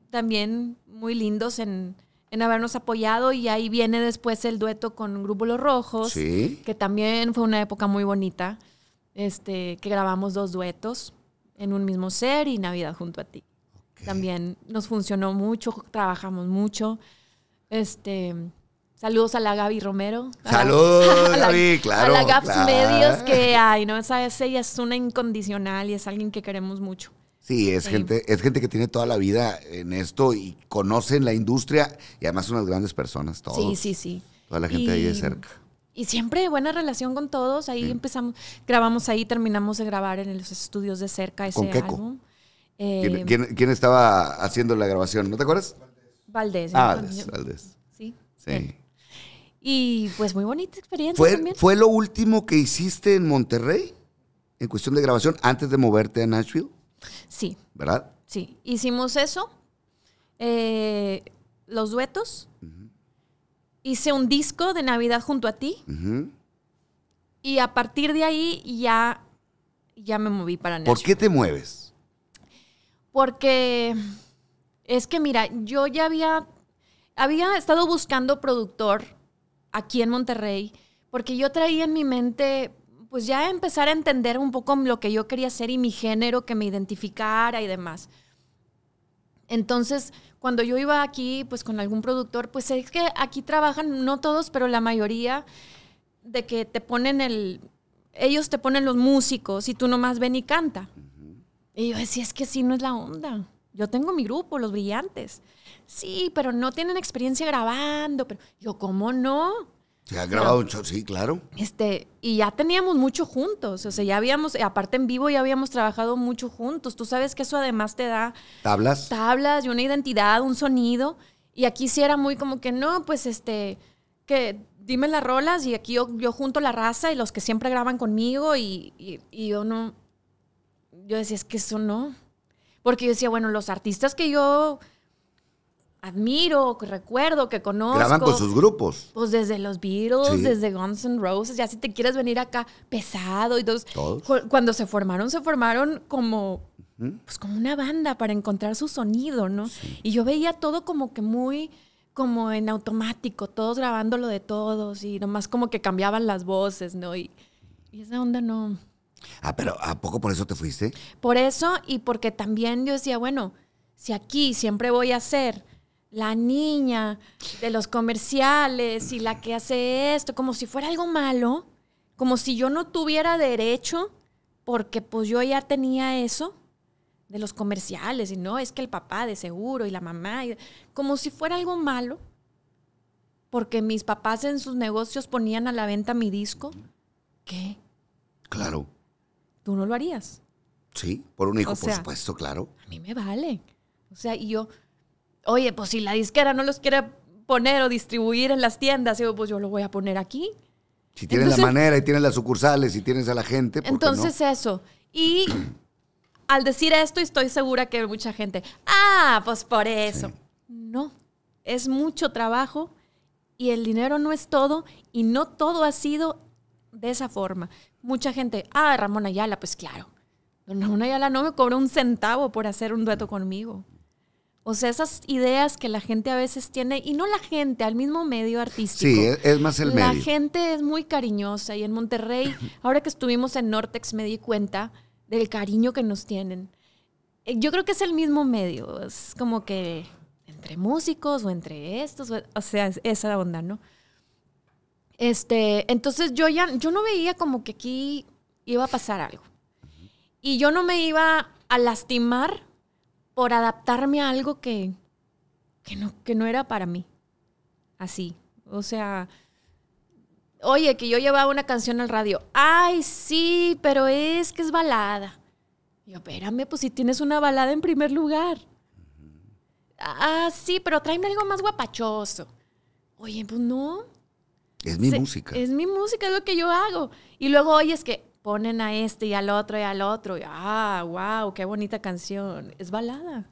Speaker 2: también muy lindos en, habernos apoyado y ahí viene después el dueto con Grupo Los Rojos, ¿Sí? que también fue una época muy bonita, este, que grabamos dos duetos en un mismo ser y Navidad junto a ti. También nos funcionó mucho, trabajamos mucho. Este, saludos a la Gaby Romero. Saludos, a la, Gaby, claro. A la Gaps Medios, que hay no, esa ella es una incondicional y es alguien que queremos mucho.
Speaker 1: Sí, es gente, es gente que tiene toda la vida en esto y conocen la industria y además son unas grandes personas todos. Sí, sí, sí. Toda la gente ahí de cerca.
Speaker 2: Y siempre buena relación con todos. Ahí empezamos, grabamos ahí, terminamos de grabar en los estudios de cerca ese álbum.
Speaker 1: Eh, ¿Quién, estaba haciendo la grabación? ¿No te acuerdas?
Speaker 2: Valdés. Ah,
Speaker 1: Valdés, Sí. Sí.
Speaker 2: Y pues muy bonita experiencia ¿Fue, lo
Speaker 1: último que hiciste en Monterrey en cuestión de grabación antes de moverte a Nashville? Sí. ¿Verdad?
Speaker 2: Sí. Hicimos eso, eh, los duetos. Hice un disco de Navidad junto a ti. Y a partir de ahí ya, ya me moví para Nashville. ¿Por qué te mueves? Porque es que, mira, yo ya había, había estado buscando productor aquí en Monterrey, porque yo traía en mi mente, pues ya empezar a entender un poco lo que yo quería hacer y mi género, que me identificara y demás. Entonces, cuando yo iba aquí, pues con algún productor, pues es que aquí trabajan, no todos, pero la mayoría, de que te ponen el, ellos te ponen los músicos y tú nomás ven y canta. Y yo decía, es que sí, no es la onda. Yo tengo mi grupo, los brillantes. Sí, pero no tienen experiencia grabando. Pero yo, ¿cómo no?
Speaker 1: Se ha grabado mucho sí, claro.
Speaker 2: Este, y ya teníamos mucho juntos, o sea, ya habíamos, aparte en vivo ya habíamos trabajado mucho juntos. Tú sabes que eso además te da tablas. Tablas y una identidad, un sonido. Y aquí sí era muy como que no, pues este, que dime las rolas y aquí yo, junto la raza y los que siempre graban conmigo y yo no, yo decía, es que eso no. Porque yo decía, bueno, los artistas que yo admiro, que recuerdo, que conozco. Graban con sus grupos. Pues desde los Beatles, desde Guns N' Roses, ya si te quieres venir acá pesado y todos. Cuando se formaron, se formaron como, pues como una banda para encontrar su sonido, ¿no? Y yo veía todo como que muy como en automático, todos grabando lo de todos y nomás como que cambiaban las voces, ¿no? Y, y esa onda no,
Speaker 1: Ah, pero ¿a poco por eso te fuiste?
Speaker 2: Por eso y porque también yo decía, bueno, si aquí siempre voy a ser la niña de los comerciales y la que hace esto, como si fuera algo malo, como si yo no tuviera derecho, porque pues yo ya tenía eso de los comerciales y no, es que el papá de seguro y la mamá, como si fuera algo malo, porque mis papás en sus negocios ponían a la venta mi disco.
Speaker 3: ¿Qué?
Speaker 1: Claro.
Speaker 2: ¿Tú no lo harías?
Speaker 1: Sí, por un hijo, por supuesto, claro.
Speaker 2: A mí me vale. O sea, y yo, oye, pues si la disquera no los quiere poner o distribuir en las tiendas, digo, pues yo lo voy a poner aquí.
Speaker 1: Si tienes la manera y tienes las sucursales y tienes a la gente. entonces
Speaker 2: eso. Y al decir esto, estoy segura que mucha gente, ah, pues por eso. No, es mucho trabajo y el dinero no es todo y no todo ha sido de esa forma mucha gente, ah, Ramón Ayala, pues claro. Ramón Ayala no me cobra un centavo por hacer un dueto conmigo. O sea, esas ideas que la gente a veces tiene, y no la gente, al mismo medio artístico. Sí, es, más el medio. La gente es muy cariñosa y en Monterrey, ahora que estuvimos en Nortex, me di cuenta del cariño que nos tienen. Eh, yo creo que es el mismo medio, es como que entre músicos o entre estos, o sea, es esa onda, ¿no? Este, entonces yo ya, yo no veía como que aquí iba a pasar algo. Y yo no me iba a lastimar por adaptarme a algo que, no, que no era para mí. Así. O sea, oye, que yo llevaba una canción al radio. Ay, sí, pero es que es balada. Y yo, espérame, pues si tienes una balada en primer lugar. Ah, sí, pero tráeme algo más guapachoso. Oye, pues no.
Speaker 1: Es mi música.
Speaker 2: Es mi música, es lo que yo hago. Y luego oyes que ponen a este y al otro y al otro. ah, wow, qué bonita canción. Es balada.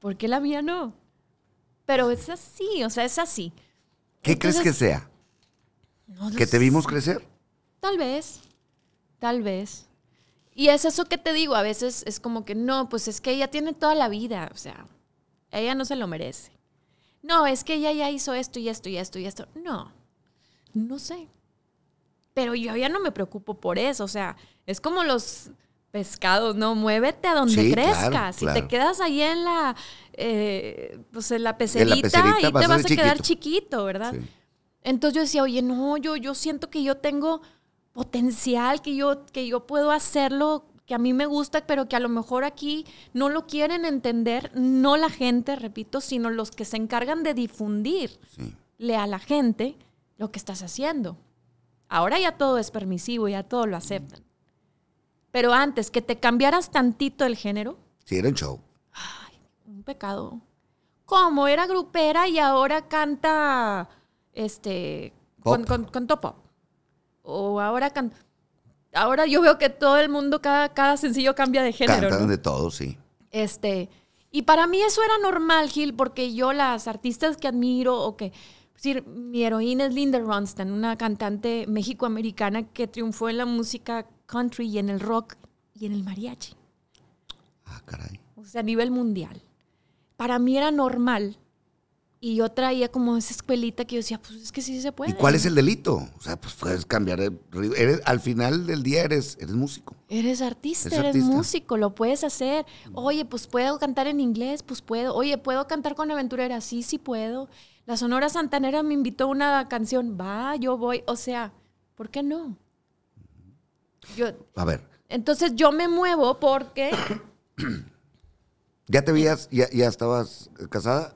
Speaker 2: ¿Por qué la mía no? Pero es así, o sea, es así.
Speaker 1: ¿Qué crees que sea?
Speaker 2: ¿Que te vimos crecer? Tal vez, tal vez. Y es eso que te digo, a veces es como que no, pues es que ella tiene toda la vida, o sea, ella no se lo merece. No, es que ella ya hizo esto y esto y esto y esto. No, no sé. Pero yo ya no me preocupo por eso. O sea, es como los pescados, ¿no? Muévete a donde crezcas. si te quedas ahí en la, eh, pues en la pecerita, y te vas a, quedar chiquito, ¿verdad? Entonces yo decía, oye, no, yo, yo siento que yo tengo potencial, que yo, que yo puedo hacerlo, que a mí me gusta, pero que a lo mejor aquí no lo quieren entender, no la gente, repito, sino los que se encargan de difundirle a la gente lo que estás haciendo. Ahora ya todo es permisivo, ya todo lo aceptan. Pero antes, que te cambiaras tantito el género.
Speaker 1: Sí, era un show. Ay,
Speaker 2: un pecado. ¿Cómo? Era grupera y ahora canta este con, con, O ahora canta. Ahora yo veo que todo el mundo, cada, cada sencillo cambia de género. Cantan
Speaker 1: de todo, sí.
Speaker 2: Este. Y para mí eso era normal, Gil, porque yo las artistas que admiro o que decir, mi heroína es Linda Ronstadt, una cantante mexicoamericana que triunfó en la música country y en el rock y en el mariachi. Ah, caray. O sea, a nivel mundial. Para mí era normal y yo traía como esa escuelita que yo decía, pues es que sí se puede. ¿Y cuál es el
Speaker 1: delito? O sea, pues puedes cambiar. al final del día eres, eres músico.
Speaker 2: Eres artista, eres, músico, lo puedes hacer. Mm. Oye, pues puedo cantar en inglés, pues puedo. Oye, puedo cantar con aventurera, sí, sí puedo. La Sonora Santanera me invitó a una canción, va, yo voy. O sea, ¿por qué no? Yo, a ver. Entonces yo me muevo porque...
Speaker 1: ¿Ya te veías, ya, ya estabas casada?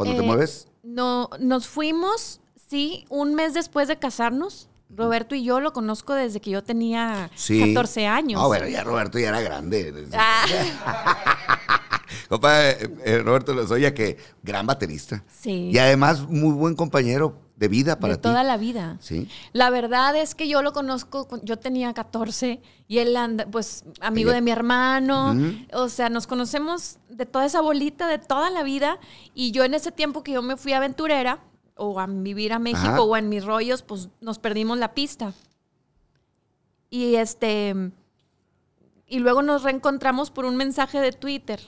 Speaker 1: ¿Cuándo te eh, mueves?
Speaker 2: No, nos fuimos, sí, un mes después de casarnos. Roberto y yo lo conozco desde que yo tenía 14 años. Ah, bueno, ya
Speaker 1: Roberto ya era grande.
Speaker 2: Ah.
Speaker 1: Compa eh, eh, Roberto Lozoya, que gran baterista. Sí. Y además, muy buen compañero de vida para de toda la vida. Sí.
Speaker 2: La verdad es que yo lo conozco, yo tenía 14 y él anda, pues amigo de mi hermano, o sea, nos conocemos de toda esa bolita de toda la vida y yo en ese tiempo que yo me fui aventurera o a vivir a México o en mis rollos, pues nos perdimos la pista. Y este y luego nos reencontramos por un mensaje de Twitter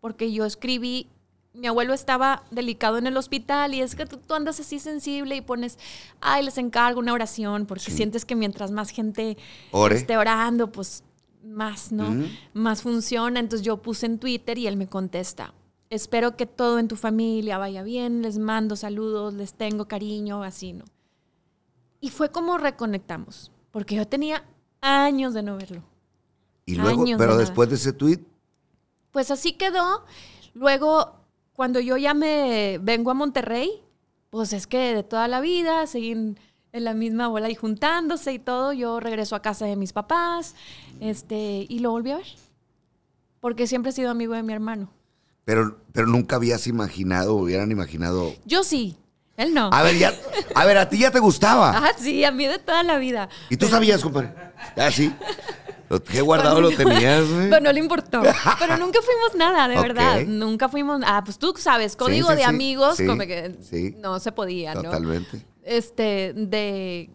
Speaker 2: porque yo escribí, mi abuelo estaba delicado en el hospital y es que tú, andas así sensible y pones, ay, les encargo una oración, porque sientes que mientras más gente esté orando, pues más, ¿no? Más funciona. Entonces yo puse en Twitter y él me contesta. Espero que todo en tu familia vaya bien, les mando saludos, les tengo cariño, así, ¿no? Y fue como reconectamos, porque yo tenía años de no verlo.
Speaker 1: Y luego, pero después de ese tweet,
Speaker 2: pues así quedó. Luego, cuando yo ya me vengo a Monterrey, pues es que de toda la vida, seguir en la misma bola y juntándose y todo, yo regreso a casa de mis papás, este, y lo volví a ver. Porque siempre he sido amigo de mi hermano.
Speaker 1: Pero, pero nunca habías imaginado, hubieran imaginado.
Speaker 2: Yo sí, él no. A ver, a
Speaker 1: ver, a ti ya te gustaba. Ah,
Speaker 2: sí, a mí de toda la vida.
Speaker 1: ¿Y tú sabías, compadre? así... Ah, Qué guardado lo tenías, Pues Pero
Speaker 2: no le importó. Pero nunca fuimos nada, de verdad. Nunca fuimos. Ah, pues tú sabes, código de amigos, como que no se podía, ¿no?
Speaker 1: Totalmente.
Speaker 2: Este, de.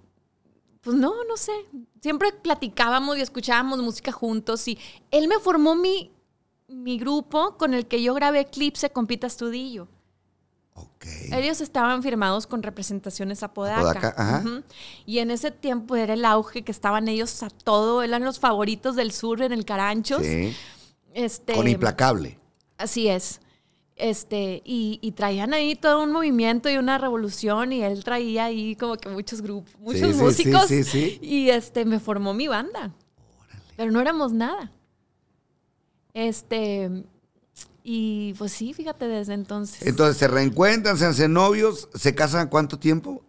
Speaker 2: Pues no, no sé. Siempre platicábamos y escuchábamos música juntos y él me formó mi, mi grupo con el que yo grabé Eclipse con Pita Estudillo. Ellos estaban firmados con representaciones a Podaca. ajá. Y en ese tiempo era el auge que estaban ellos a todo, eran los favoritos del sur en el Caranchos. Este, con
Speaker 1: Implacable.
Speaker 2: Así es. Este, y, traían ahí todo un movimiento y una revolución, y él traía ahí como que muchos grupos, muchos sí, músicos. Sí, y este, me formó mi banda. Órale. Pero no éramos nada. Este, y pues sí, fíjate, desde entonces. Entonces
Speaker 1: se reencuentran, se hacen novios, se casan cuánto tiempo?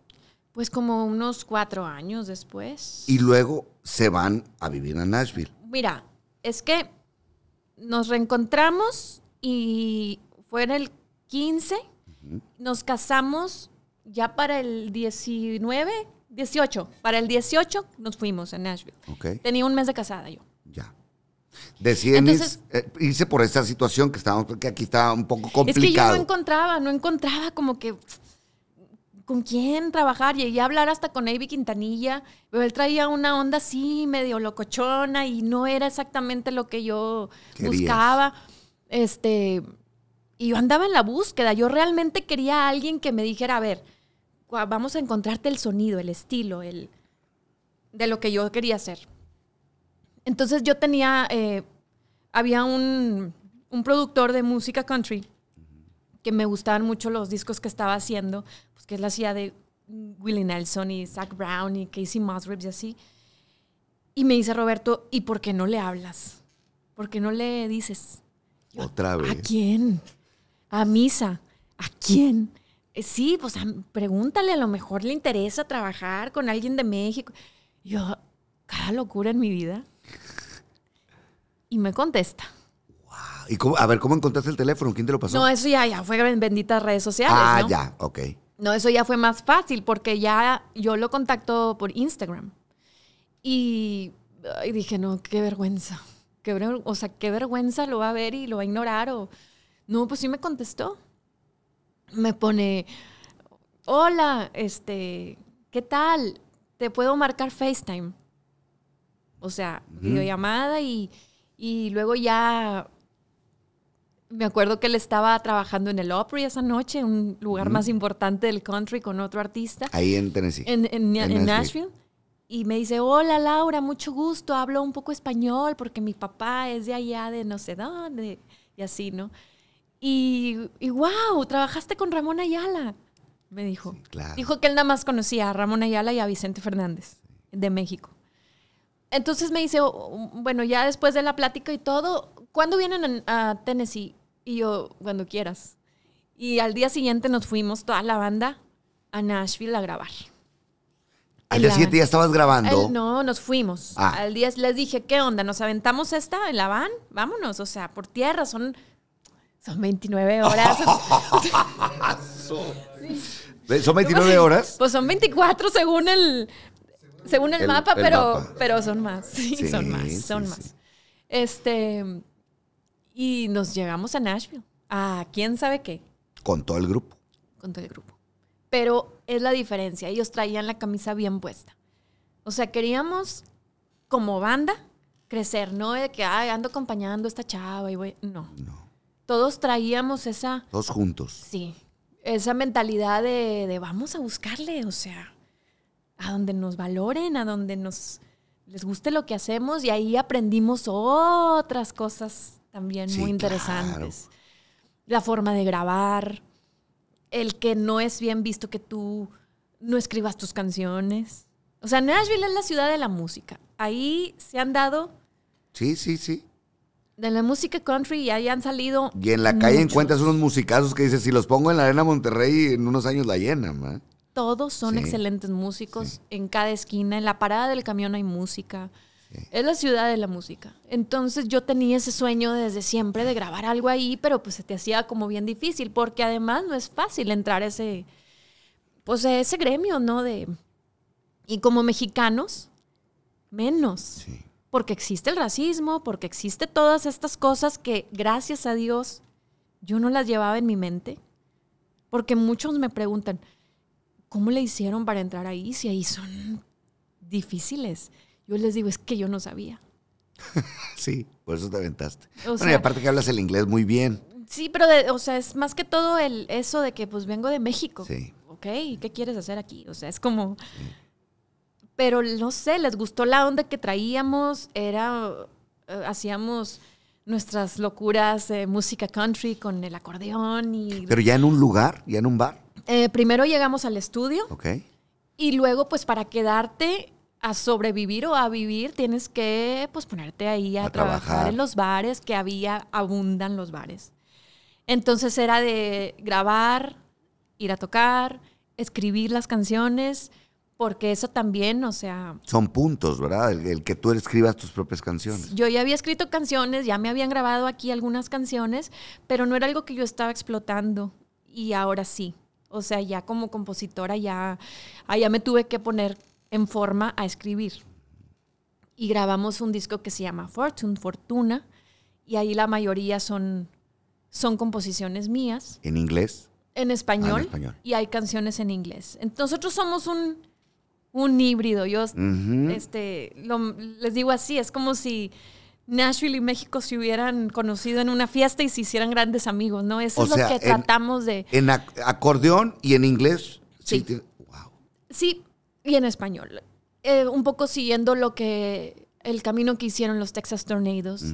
Speaker 2: Pues como unos cuatro años después.
Speaker 1: Y luego se van a vivir a Nashville.
Speaker 2: Mira, es que nos reencontramos y fue en el 15, nos casamos ya para el 19, 18, para el 18 nos fuimos a Nashville. Tenía un mes de casada yo.
Speaker 1: Ya. Deciden hice eh, por esta situación que estábamos, porque aquí estaba un poco complicado. Es que yo no
Speaker 2: encontraba, no encontraba como que con quién trabajar. Llegué a hablar hasta con Avi Quintanilla, pero él traía una onda así, medio locochona, y no era exactamente lo que yo buscaba. Este, y yo andaba en la búsqueda. Yo realmente quería a alguien que me dijera, a ver, vamos a encontrarte el sonido, el estilo, el de lo que yo quería hacer. Entonces yo tenía, eh, había un, productor de música country que me gustaban mucho los discos que estaba haciendo, pues que la silla de Willie Nelson y Zach Brown y Casey Musgraves y así. Y me dice Roberto, ¿y por qué no le hablas? ¿Por qué no le dices?
Speaker 1: Otra vez. ¿A
Speaker 2: quién? A misa. ¿A quién? Eh, sí, pues pregúntale, a lo mejor le interesa trabajar con alguien de México. Yo, cada locura en mi vida. Y me contesta.
Speaker 1: ¿Y a ver, ¿cómo encontraste el teléfono? ¿Quién te lo pasó? No,
Speaker 2: eso ya, ya fue en benditas redes sociales. Ah, ya, ok. No, eso ya fue más fácil porque ya yo lo contacto por Instagram. Y, dije, no, qué vergüenza. o sea, qué vergüenza lo va a ver y lo va a ignorar. O, no, pues sí me contestó. Me pone, hola, este, ¿qué tal? ¿Te puedo marcar FaceTime? O sea, videollamada y, luego ya me acuerdo que él estaba trabajando en el Opry esa noche, un lugar más importante del country con otro artista. Ahí
Speaker 1: en Tennessee. En, Nashville.
Speaker 2: Y me dice, hola Laura, mucho gusto, hablo un poco español porque mi papá es de allá, de no sé dónde, y así, ¿no? Y, y wow, trabajaste con Ramón Ayala, me dijo. Dijo que él nada más conocía a Ramón Ayala y a Vicente Fernández, de México entonces me dice, oh, oh, bueno, ya después de la plática y todo, ¿cuándo vienen a Tennessee? Y yo, cuando quieras. Y al día siguiente nos fuimos toda la banda a Nashville a grabar. Al día siguiente ya
Speaker 1: estabas grabando.
Speaker 2: no, nos fuimos. Ah. Al día les dije, ¿qué onda? Nos aventamos esta en la van, vámonos, o sea, por tierra, son, son 29 horas.
Speaker 1: ¿Son 29 horas?
Speaker 2: Pues son 24 según el, según el, mapa, pero, pero son más. son más, son más. Este, y nos llegamos a Nashville. ¿A quién sabe qué?
Speaker 1: Con todo el grupo.
Speaker 2: Con todo el grupo. Pero es la diferencia. Ellos traían la camisa bien puesta. O sea, queríamos, como banda, crecer, no de que Ay, ando acompañando a esta chava y voy. No. No. Todos traíamos esa.
Speaker 1: Todos juntos.
Speaker 2: Sí. Esa mentalidad de vamos a buscarle, o sea, a donde nos valoren, a donde nos les guste lo que hacemos y ahí aprendimos otras cosas también muy interesantes. La forma de grabar, el que no es bien visto que tú no escribas tus canciones. O sea, Nashville es la ciudad de la música. Ahí se han dado.
Speaker 1: Sí, sí, sí.
Speaker 2: De la música country y ahí han salido.
Speaker 1: Y en la calle encuentras unos musicazos que dices: si los pongo en la Arena Monterrey, en unos años la llenan, ¿eh?
Speaker 2: todos son excelentes músicos. En cada esquina, en la parada del camión hay música. Es la ciudad de la música. Entonces yo tenía ese sueño desde siempre de grabar algo ahí, pero pues se te hacía como bien difícil, porque además no es fácil entrar a ese, pues ese gremio, ¿no? De, y como mexicanos, menos. Porque existe el racismo, porque existe todas estas cosas que gracias a Dios yo no las llevaba en mi mente. Porque muchos me preguntan, ¿cómo le hicieron para entrar ahí si ahí son difíciles? Yo les digo, es que yo no sabía.
Speaker 1: sí, por eso te aventaste. y aparte que hablas el inglés muy bien.
Speaker 2: Sí, pero, o sea, es más que todo el eso de que pues vengo de México. Sí. Ok, ¿qué quieres hacer aquí? O sea, es como... Pero no sé, les gustó la onda que traíamos, era... Eh, hacíamos nuestras locuras de música country con el acordeón y...
Speaker 1: Pero ya en un lugar, ya en un bar.
Speaker 2: Eh, primero llegamos al estudio. Y luego, pues para quedarte a sobrevivir o a vivir, tienes que pues ponerte ahí a, trabajar. en los bares, que había, abundan los bares. Entonces era de grabar, ir a tocar, escribir las canciones, porque eso también, o sea...
Speaker 1: Son puntos, ¿verdad? el, que tú escribas tus propias canciones.
Speaker 2: Yo ya había escrito canciones, ya me habían grabado aquí algunas canciones, pero no era algo que yo estaba explotando y ahora sí. O sea, ya como compositora ya, allá ah, me tuve que poner en forma a escribir. Y grabamos un disco que se llama Fortune, Fortuna, y ahí la mayoría son, son composiciones mías.
Speaker 1: ¿En inglés?
Speaker 2: En español, ah, Y hay canciones en inglés. Nosotros somos un, híbrido. Yo este, les digo así, es como si Nashville y México se hubieran conocido en una fiesta y se hicieran grandes amigos, ¿no? Eso es lo que tratamos de...
Speaker 1: En acordeón y en inglés. Sí. wow.
Speaker 2: sí y en español. Eh, un poco siguiendo lo que... El camino que hicieron los Texas Tornados,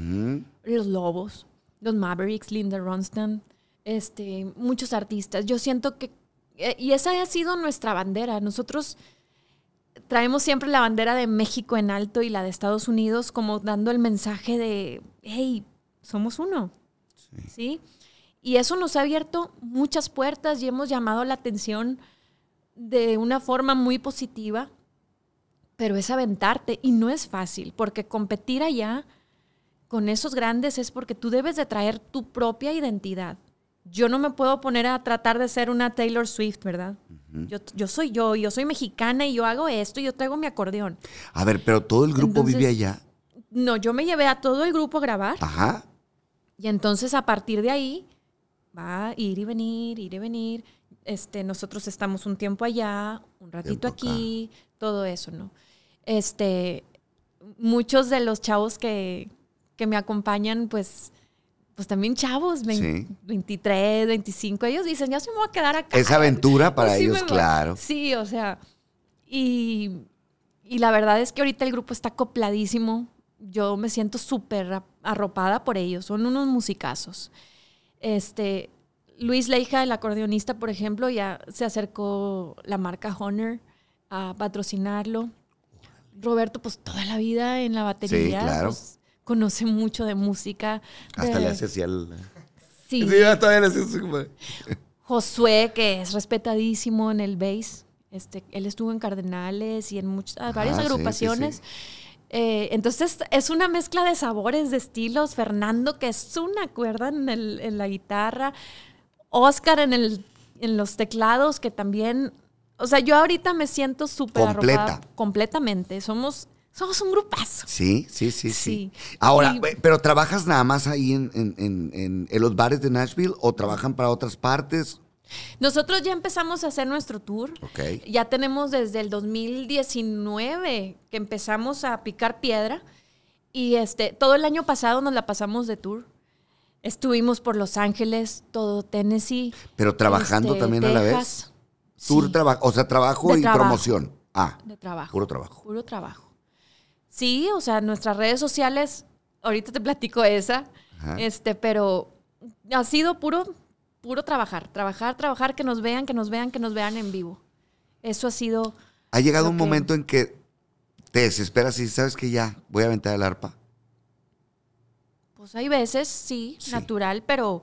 Speaker 2: los Lobos, los Mavericks, Linda Ronstadt, este, muchos artistas. Yo siento que... Eh, y esa ha sido nuestra bandera. Nosotros traemos siempre la bandera de México en alto y la de Estados Unidos como dando el mensaje de, hey, somos uno. Y eso nos ha abierto muchas puertas y hemos llamado la atención de una forma muy positiva, pero es aventarte y no es fácil, porque competir allá con esos grandes es porque tú debes de traer tu propia identidad yo no me puedo poner a tratar de ser una Taylor Swift, ¿verdad? yo, soy yo, yo soy mexicana y yo hago esto, y yo traigo mi acordeón.
Speaker 1: A ver, pero todo el grupo vive allá.
Speaker 2: No, yo me llevé a todo el grupo a grabar. Ajá. Y entonces a partir de ahí va a ir y venir, ir y venir. Este, nosotros estamos un tiempo allá, un ratito aquí, todo eso, ¿no? Este, muchos de los chavos que, que me acompañan, pues pues también chavos, 23, 25, ellos dicen, ya se me voy a quedar acá. Es
Speaker 1: aventura para ellos, claro.
Speaker 2: Sí, o sea, y, la verdad es que ahorita el grupo está acopladísimo, yo me siento súper arropada por ellos, son unos musicazos. Este, Luis Leija, el acordeonista, por ejemplo, ya se acercó la marca Honor a patrocinarlo. Roberto, pues toda la vida en la batería. Sí, claro. Pues, conoce mucho de música. Hasta le hace
Speaker 1: eh. Sí. sí hasta le
Speaker 2: Josué, que es respetadísimo en el bass. Este, él estuvo en Cardenales y en muchas, ah, varias ah, agrupaciones. Eh, entonces es una mezcla de sabores, de estilos. Fernando, que es una cuerda en, el, en la guitarra. Oscar en, el, en los teclados, que también... O sea, yo ahorita me siento súper Completa. Completamente. Somos somos un grupazo.
Speaker 1: Sí, sí, sí, sí. Ahora, ¿pero trabajas nada más ahí en, los bares de Nashville o trabajan para otras partes?
Speaker 2: Nosotros ya empezamos a hacer nuestro tour. Ya tenemos desde el 2019 que empezamos a picar piedra. Y este, todo el año pasado nos la pasamos de tour. Estuvimos por Los Ángeles, todo Tennessee. Pero trabajando este, también a la vez.
Speaker 1: Tour trabajo, o sea, trabajo y promoción. Ah. Puro trabajo.
Speaker 2: Puro trabajo. Sí, o sea, nuestras redes sociales, ahorita te platico esa, este, pero ha sido puro, puro trabajar, trabajar, trabajar, que nos vean, que nos vean, que nos vean en vivo. Eso ha sido.
Speaker 1: Ha llegado un momento en que te desesperas y sabes que ya voy a aventar el arpa.
Speaker 2: Pues hay veces, sí, natural, pero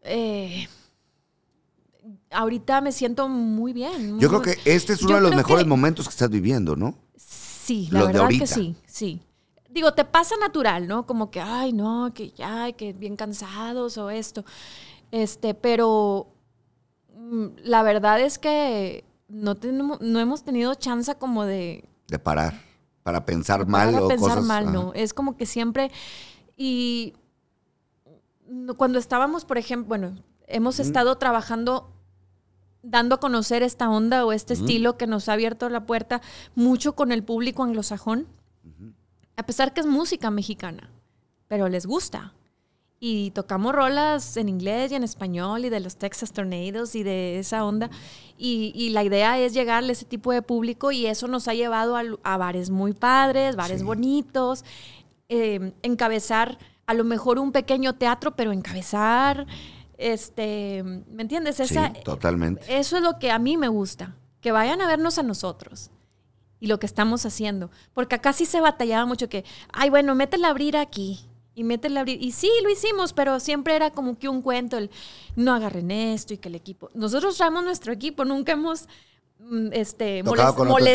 Speaker 2: eh, ahorita me siento muy bien. Yo creo que este es uno de los mejores
Speaker 1: momentos que estás viviendo, ¿no? Sí, la verdad que
Speaker 2: sí, sí. Digo, te pasa natural, ¿no? Como que, ay, no, que ya, que bien cansados o esto. Este, pero mm, la verdad es que no, tenemos, no hemos tenido chance como de...
Speaker 1: De parar, para pensar mal para o pensar mal, no.
Speaker 2: Es como que siempre... Y cuando estábamos, por ejemplo, bueno, hemos mm. estado trabajando dando a conocer esta onda o este estilo que nos ha abierto la puerta mucho con el público anglosajón, a pesar que es música mexicana, pero les gusta. Y tocamos rolas en inglés y en español y de los Texas Tornadoes y de esa onda. Y, la idea es llegarle a ese tipo de público y eso nos ha llevado a, bares muy padres, bares bonitos, em, encabezar a lo mejor un pequeño teatro, pero encabezar este, ¿me entiendes? totalmente. Eso es lo que a mí me gusta, que vayan a vernos a nosotros y lo que estamos haciendo, porque acá sí se batallaba mucho que, ay, bueno, métela a abrir aquí, y métele a abrir. Y sí, lo hicimos, pero siempre era como que un cuento, el no agarren esto y que el equipo. Nosotros traemos nuestro equipo, nunca hemos mm, este,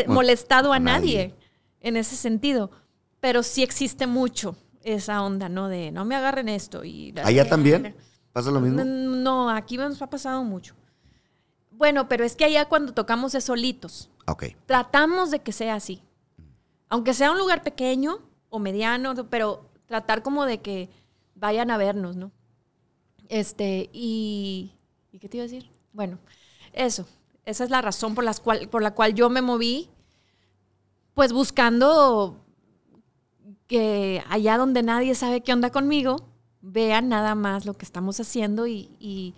Speaker 2: molestado a, nadie, en ese sentido. Pero sí existe mucho esa onda, ¿no? De no me agarren esto. y Allá también lo mismo? Mm, no, aquí nos ha pasado mucho. Bueno, pero es que allá cuando tocamos es solitos. Ok. Tratamos de que sea así. Aunque sea un lugar pequeño o mediano, pero tratar como de que vayan a vernos, ¿no? Este, y... ¿Y qué te iba a decir? Bueno, eso. Esa es la razón por, cual, por la cual yo me moví, pues buscando que allá donde nadie sabe qué onda conmigo, vean nada más lo que estamos haciendo y, y,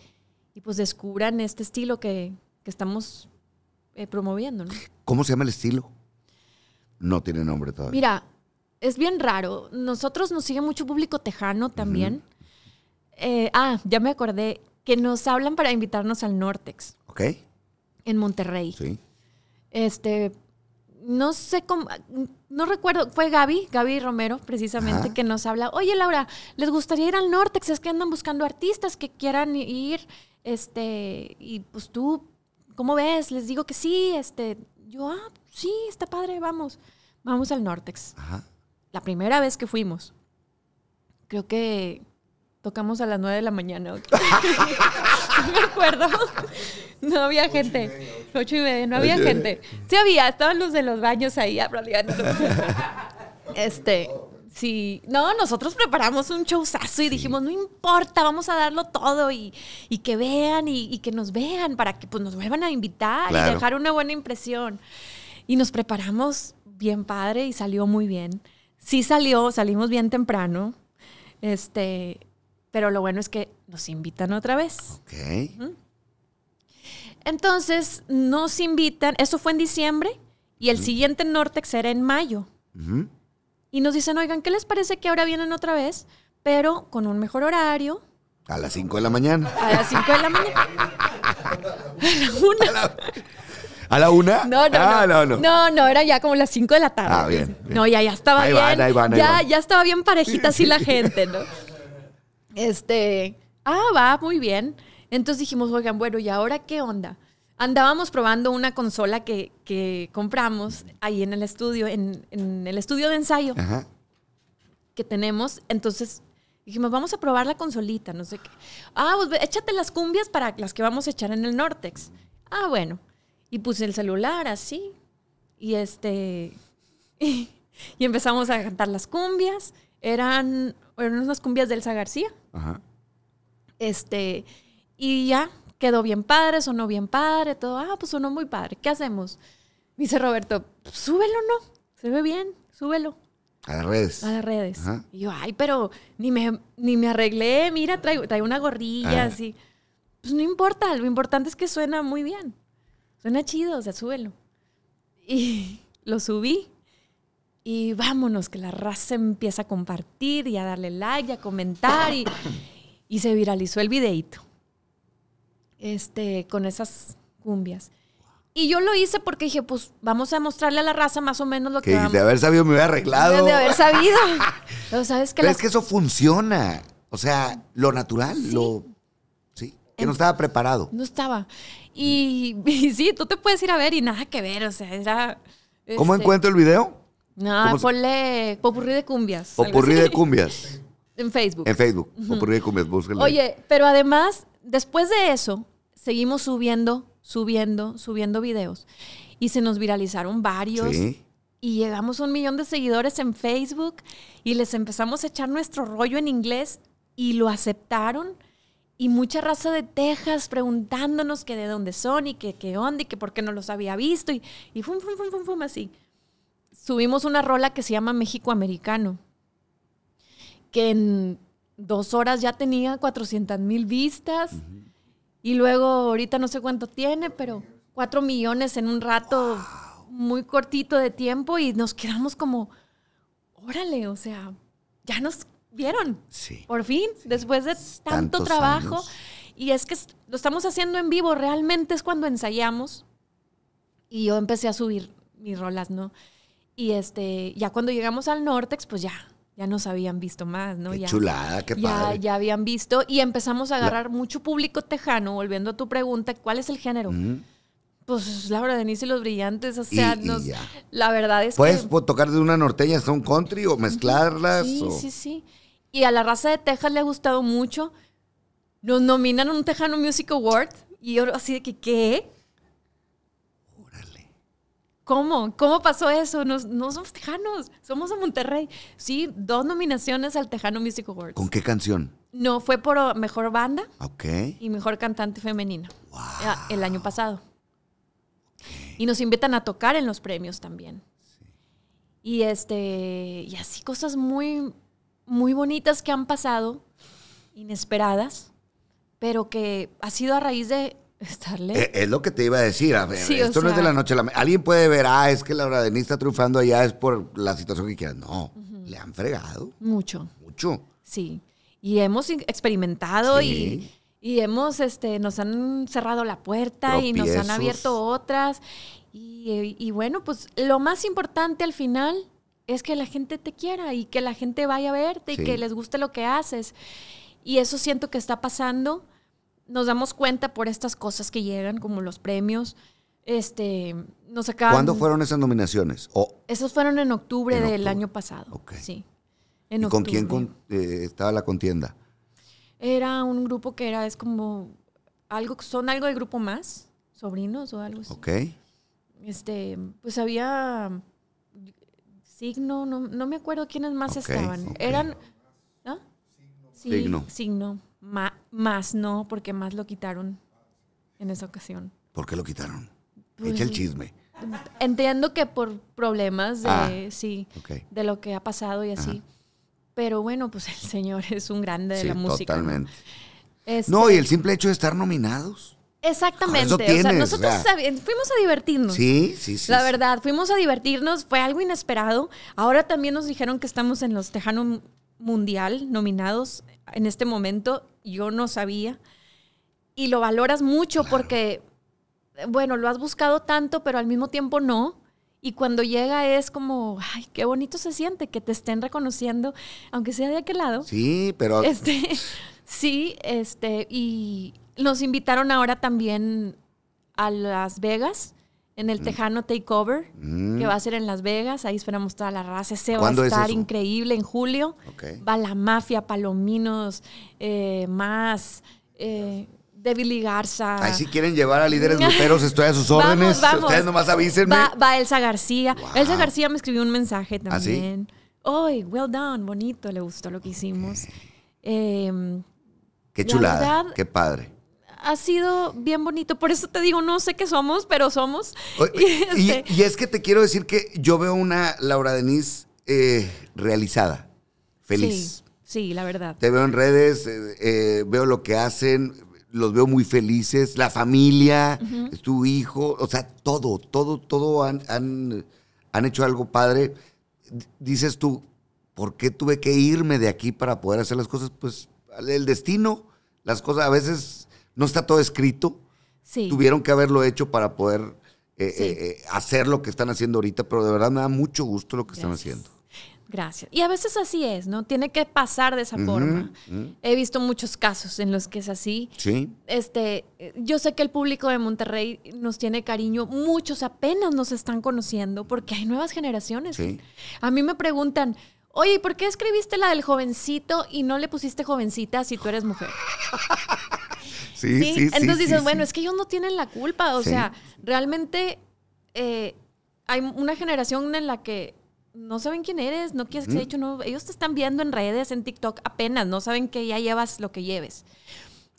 Speaker 2: pues descubran este estilo que, que estamos eh, promoviendo. ¿no?
Speaker 1: ¿Cómo se llama el estilo? No tiene nombre todavía.
Speaker 2: Mira, es bien raro. Nosotros nos sigue mucho público tejano también. Eh, ah, ya me acordé que nos hablan para invitarnos al Nortex. Ok. En Monterrey. Sí. Este, no sé cómo, no recuerdo, fue Gaby, Gaby Romero, precisamente, que nos habla, oye Laura, ¿les gustaría ir al Nortex? Es que andan buscando artistas que quieran ir, este, y pues tú, ¿cómo ves? Les digo que sí, este, yo, ah, sí, está padre, vamos, vamos al Nortex. Ajá. La primera vez que fuimos, creo que Tocamos a las 9 de la mañana. no me acuerdo. No había gente. ocho. y media, no había gente. Sí había, estaban los de los baños ahí aplaudiendo. Ah, este, sí. No, nosotros preparamos un showzazo y dijimos, no importa, vamos a darlo todo y, que vean y, que nos vean para que pues, nos vuelvan a invitar y dejar una buena impresión. Y nos preparamos bien padre y salió muy bien. Sí salió, salimos bien temprano. Este, pero lo bueno es que nos invitan otra vez. Ok. Entonces, nos invitan, eso fue en diciembre, y el siguiente Nortex era en mayo. Y nos dicen, oigan, ¿qué les parece que ahora vienen otra vez, pero con un mejor horario?
Speaker 1: A las 5 de la mañana. A las 5 de la mañana. a la una. A la, No no, ah, no, no, no.
Speaker 2: no, era ya como las 5 de la tarde. Ah, bien, No, ya, ya
Speaker 1: estaba bien. ya,
Speaker 2: ya estaba bien parejita así la gente, ¿no? Este, ah, va, muy bien. Entonces dijimos, oigan, bueno, ¿y ahora qué onda? Andábamos probando una consola que, compramos ahí en el estudio, en, el estudio de ensayo que tenemos. Entonces dijimos, vamos a probar la consolita, no sé qué. Ah, pues échate las cumbias para las que vamos a echar en el Nortex. Ah, bueno. Y puse el celular así. Y este. y empezamos a cantar las cumbias. Eran fueron unas cumbias de Elsa García. Este, y ya, quedó bien padre, sonó bien padre, todo, ah, pues sonó muy padre, ¿qué hacemos? Dice Roberto, pues súbelo, ¿no? Se ve bien, súbelo.
Speaker 1: A las redes. A las redes. Y
Speaker 2: yo, ay, pero ni me, ni me arreglé, mira, traigo, traigo una gorrilla, ah. así. Pues no importa, lo importante es que suena muy bien. Suena chido, o sea, súbelo. Y lo subí y vámonos, que la raza empieza a compartir y a darle like a comentar y, y se viralizó el videito este, con esas cumbias. Y yo lo hice porque dije, pues vamos a mostrarle a la raza más o menos lo que, que De
Speaker 1: haber sabido me hubiera arreglado. De haber
Speaker 2: sabido. Pero sabes que Pero es que
Speaker 1: eso funciona. O sea, lo natural, lo... Sí, que no estaba preparado. No
Speaker 2: estaba. Y, sí, tú te puedes ir a ver y nada que ver. O sea, era... ¿Cómo este, encuentro el video? No, ah, ponle popurrí de cumbias. Popurrí de
Speaker 1: cumbias.
Speaker 2: en Facebook. En Facebook. Popurrí
Speaker 1: de cumbias, búsquenlo.
Speaker 2: Oye, pero además, después de eso, seguimos subiendo, subiendo, subiendo videos. Y se nos viralizaron varios. Y llegamos a un millón de seguidores en Facebook y les empezamos a echar nuestro rollo en inglés y lo aceptaron. Y mucha raza de Texas preguntándonos que de dónde son y que qué onda y que por qué no los había visto. Y, y fum, fum, fum, fum, fum, así subimos una rola que se llama México Americano, que en dos horas ya tenía 400 mil vistas y luego ahorita no sé cuánto tiene, pero 4 millones en un rato muy cortito de tiempo y nos quedamos como, órale, o sea, ya nos vieron, sí. por fin, después de tanto trabajo. Y es que lo estamos haciendo en vivo, realmente es cuando ensayamos. Y yo empecé a subir mis rolas, ¿no? Y este, ya cuando llegamos al Nortex, pues ya, ya nos habían visto más, ¿no? Qué ya, chulada, qué padre. Ya, habían visto y empezamos a agarrar mucho público tejano, volviendo a tu pregunta, ¿cuál es el género? Mm. Pues Laura Denise y los brillantes, o sea, la verdad es que... ¿Puedes
Speaker 1: tocar de una norteña hasta un country o mezclarlas? Sí, sí,
Speaker 2: sí. Y a la raza de Texas le ha gustado mucho. Nos nominan un Tejano Music Award y yo así de que, ¿qué? ¿Cómo? ¿Cómo pasó eso? no somos tejanos, somos de Monterrey. Sí, dos nominaciones al Tejano Music Awards.
Speaker 1: ¿Con qué canción?
Speaker 2: No, fue por mejor banda okay. y mejor cantante femenina ah, wow. el año pasado. Y nos invitan a tocar en los premios también. Y este y así cosas muy muy bonitas que han pasado, inesperadas, pero que ha sido a raíz de estar eh,
Speaker 1: es lo que te iba a decir. A ver, esto no es de la noche a la Alguien puede ver, ah, es que la Denise está triunfando allá, es por la situación que quieras. No, le han fregado. Mucho. Mucho.
Speaker 2: Sí. Y hemos experimentado y, hemos, este, nos han cerrado la puerta y nos han abierto otras. Y, bueno, pues lo más importante al final es que la gente te quiera y que la gente vaya a verte y que les guste lo que haces. Y eso siento que está pasando nos damos cuenta por estas cosas que llegan, como los premios. Este, nos acaban... ¿Cuándo fueron
Speaker 1: esas nominaciones?
Speaker 2: Esas fueron en octubre, del año pasado. Sí. ¿Y con quién
Speaker 1: eh, estaba la contienda?
Speaker 2: Era un grupo que era, es como algo, son algo del grupo más, sobrinos o algo así. Ok. Este, pues había signo, no, me acuerdo quiénes más estaban. Eran. ¿ah? signo. signo más no, porque más lo quitaron en esa ocasión.
Speaker 1: ¿Por qué lo quitaron? Pues Echa el chisme.
Speaker 2: Entiendo que por problemas de, ah, sí, de lo que ha pasado y así. Pero bueno, pues el señor es un grande de la música. Totalmente. Este, ¿no? y el
Speaker 1: simple hecho de estar nominados.
Speaker 2: Exactamente. nosotros fuimos a divertirnos. Sí, sí, sí. La verdad, fuimos a divertirnos, fue algo inesperado. Ahora también nos dijeron que estamos en los Tejano Mundial nominados en este momento yo no sabía. Y lo valoras mucho porque, bueno, lo has buscado tanto, pero al mismo tiempo no. Y cuando llega es como, ay, qué bonito se siente que te estén reconociendo, aunque sea de aquel lado.
Speaker 1: Sí, pero... Este,
Speaker 2: sí, este, y nos invitaron ahora también a Las Vegas en el mm. Tejano Takeover, que va a mm. ser en Las Vegas. Ahí esperamos toda la raza. Ese va a estar increíble en julio. Va la mafia, Palominos, eh, más. Eh, Devil Garza. Ahí si quieren llevar a líderes gruperos, estoy a sus órdenes. Ustedes nomás avísenme. Va, Elsa García. Elsa García me escribió un mensaje ¿Ah, también. hoy well done! Bonito, le gustó lo que hicimos. Em, qué chulada, qué padre ha sido bien bonito. Por eso te digo, no sé qué somos, pero somos. Este,
Speaker 1: y, es que te quiero decir que yo veo una Laura Denise eh, realizada, feliz.
Speaker 2: Sí, la verdad.
Speaker 1: Te veo en redes, eh, eh, veo lo que hacen, los veo muy felices, la familia, tu hijo, o sea, todo, todo, todo han, han, han hecho algo padre. Dices tú, ¿por qué tuve que irme de aquí para poder hacer las cosas? Pues el destino, las cosas a veces ¿No está todo escrito? Sí. Tuvieron que haberlo hecho para poder eh, eh, eh, hacer lo que están haciendo ahorita, pero de verdad me da mucho gusto lo que están haciendo.
Speaker 2: Gracias. Y a veces así es, ¿no? Tiene que pasar de esa forma. He visto muchos casos en los que es así. Sí. Este, yo sé que el público de Monterrey nos tiene cariño. Muchos apenas nos están conociendo porque hay nuevas generaciones. Sí. A mí me preguntan, oye, ¿por qué escribiste la del jovencito y no le pusiste jovencita si tú eres mujer?
Speaker 3: Sí, sí, Entonces dices, bueno, es que
Speaker 2: ellos no tienen la culpa. O sea, realmente eh, hay una generación en la que no saben quién eres, no quieres que se hecho, no, ellos te están viendo en redes, en TikTok apenas, no saben que ya llevas lo que lleves.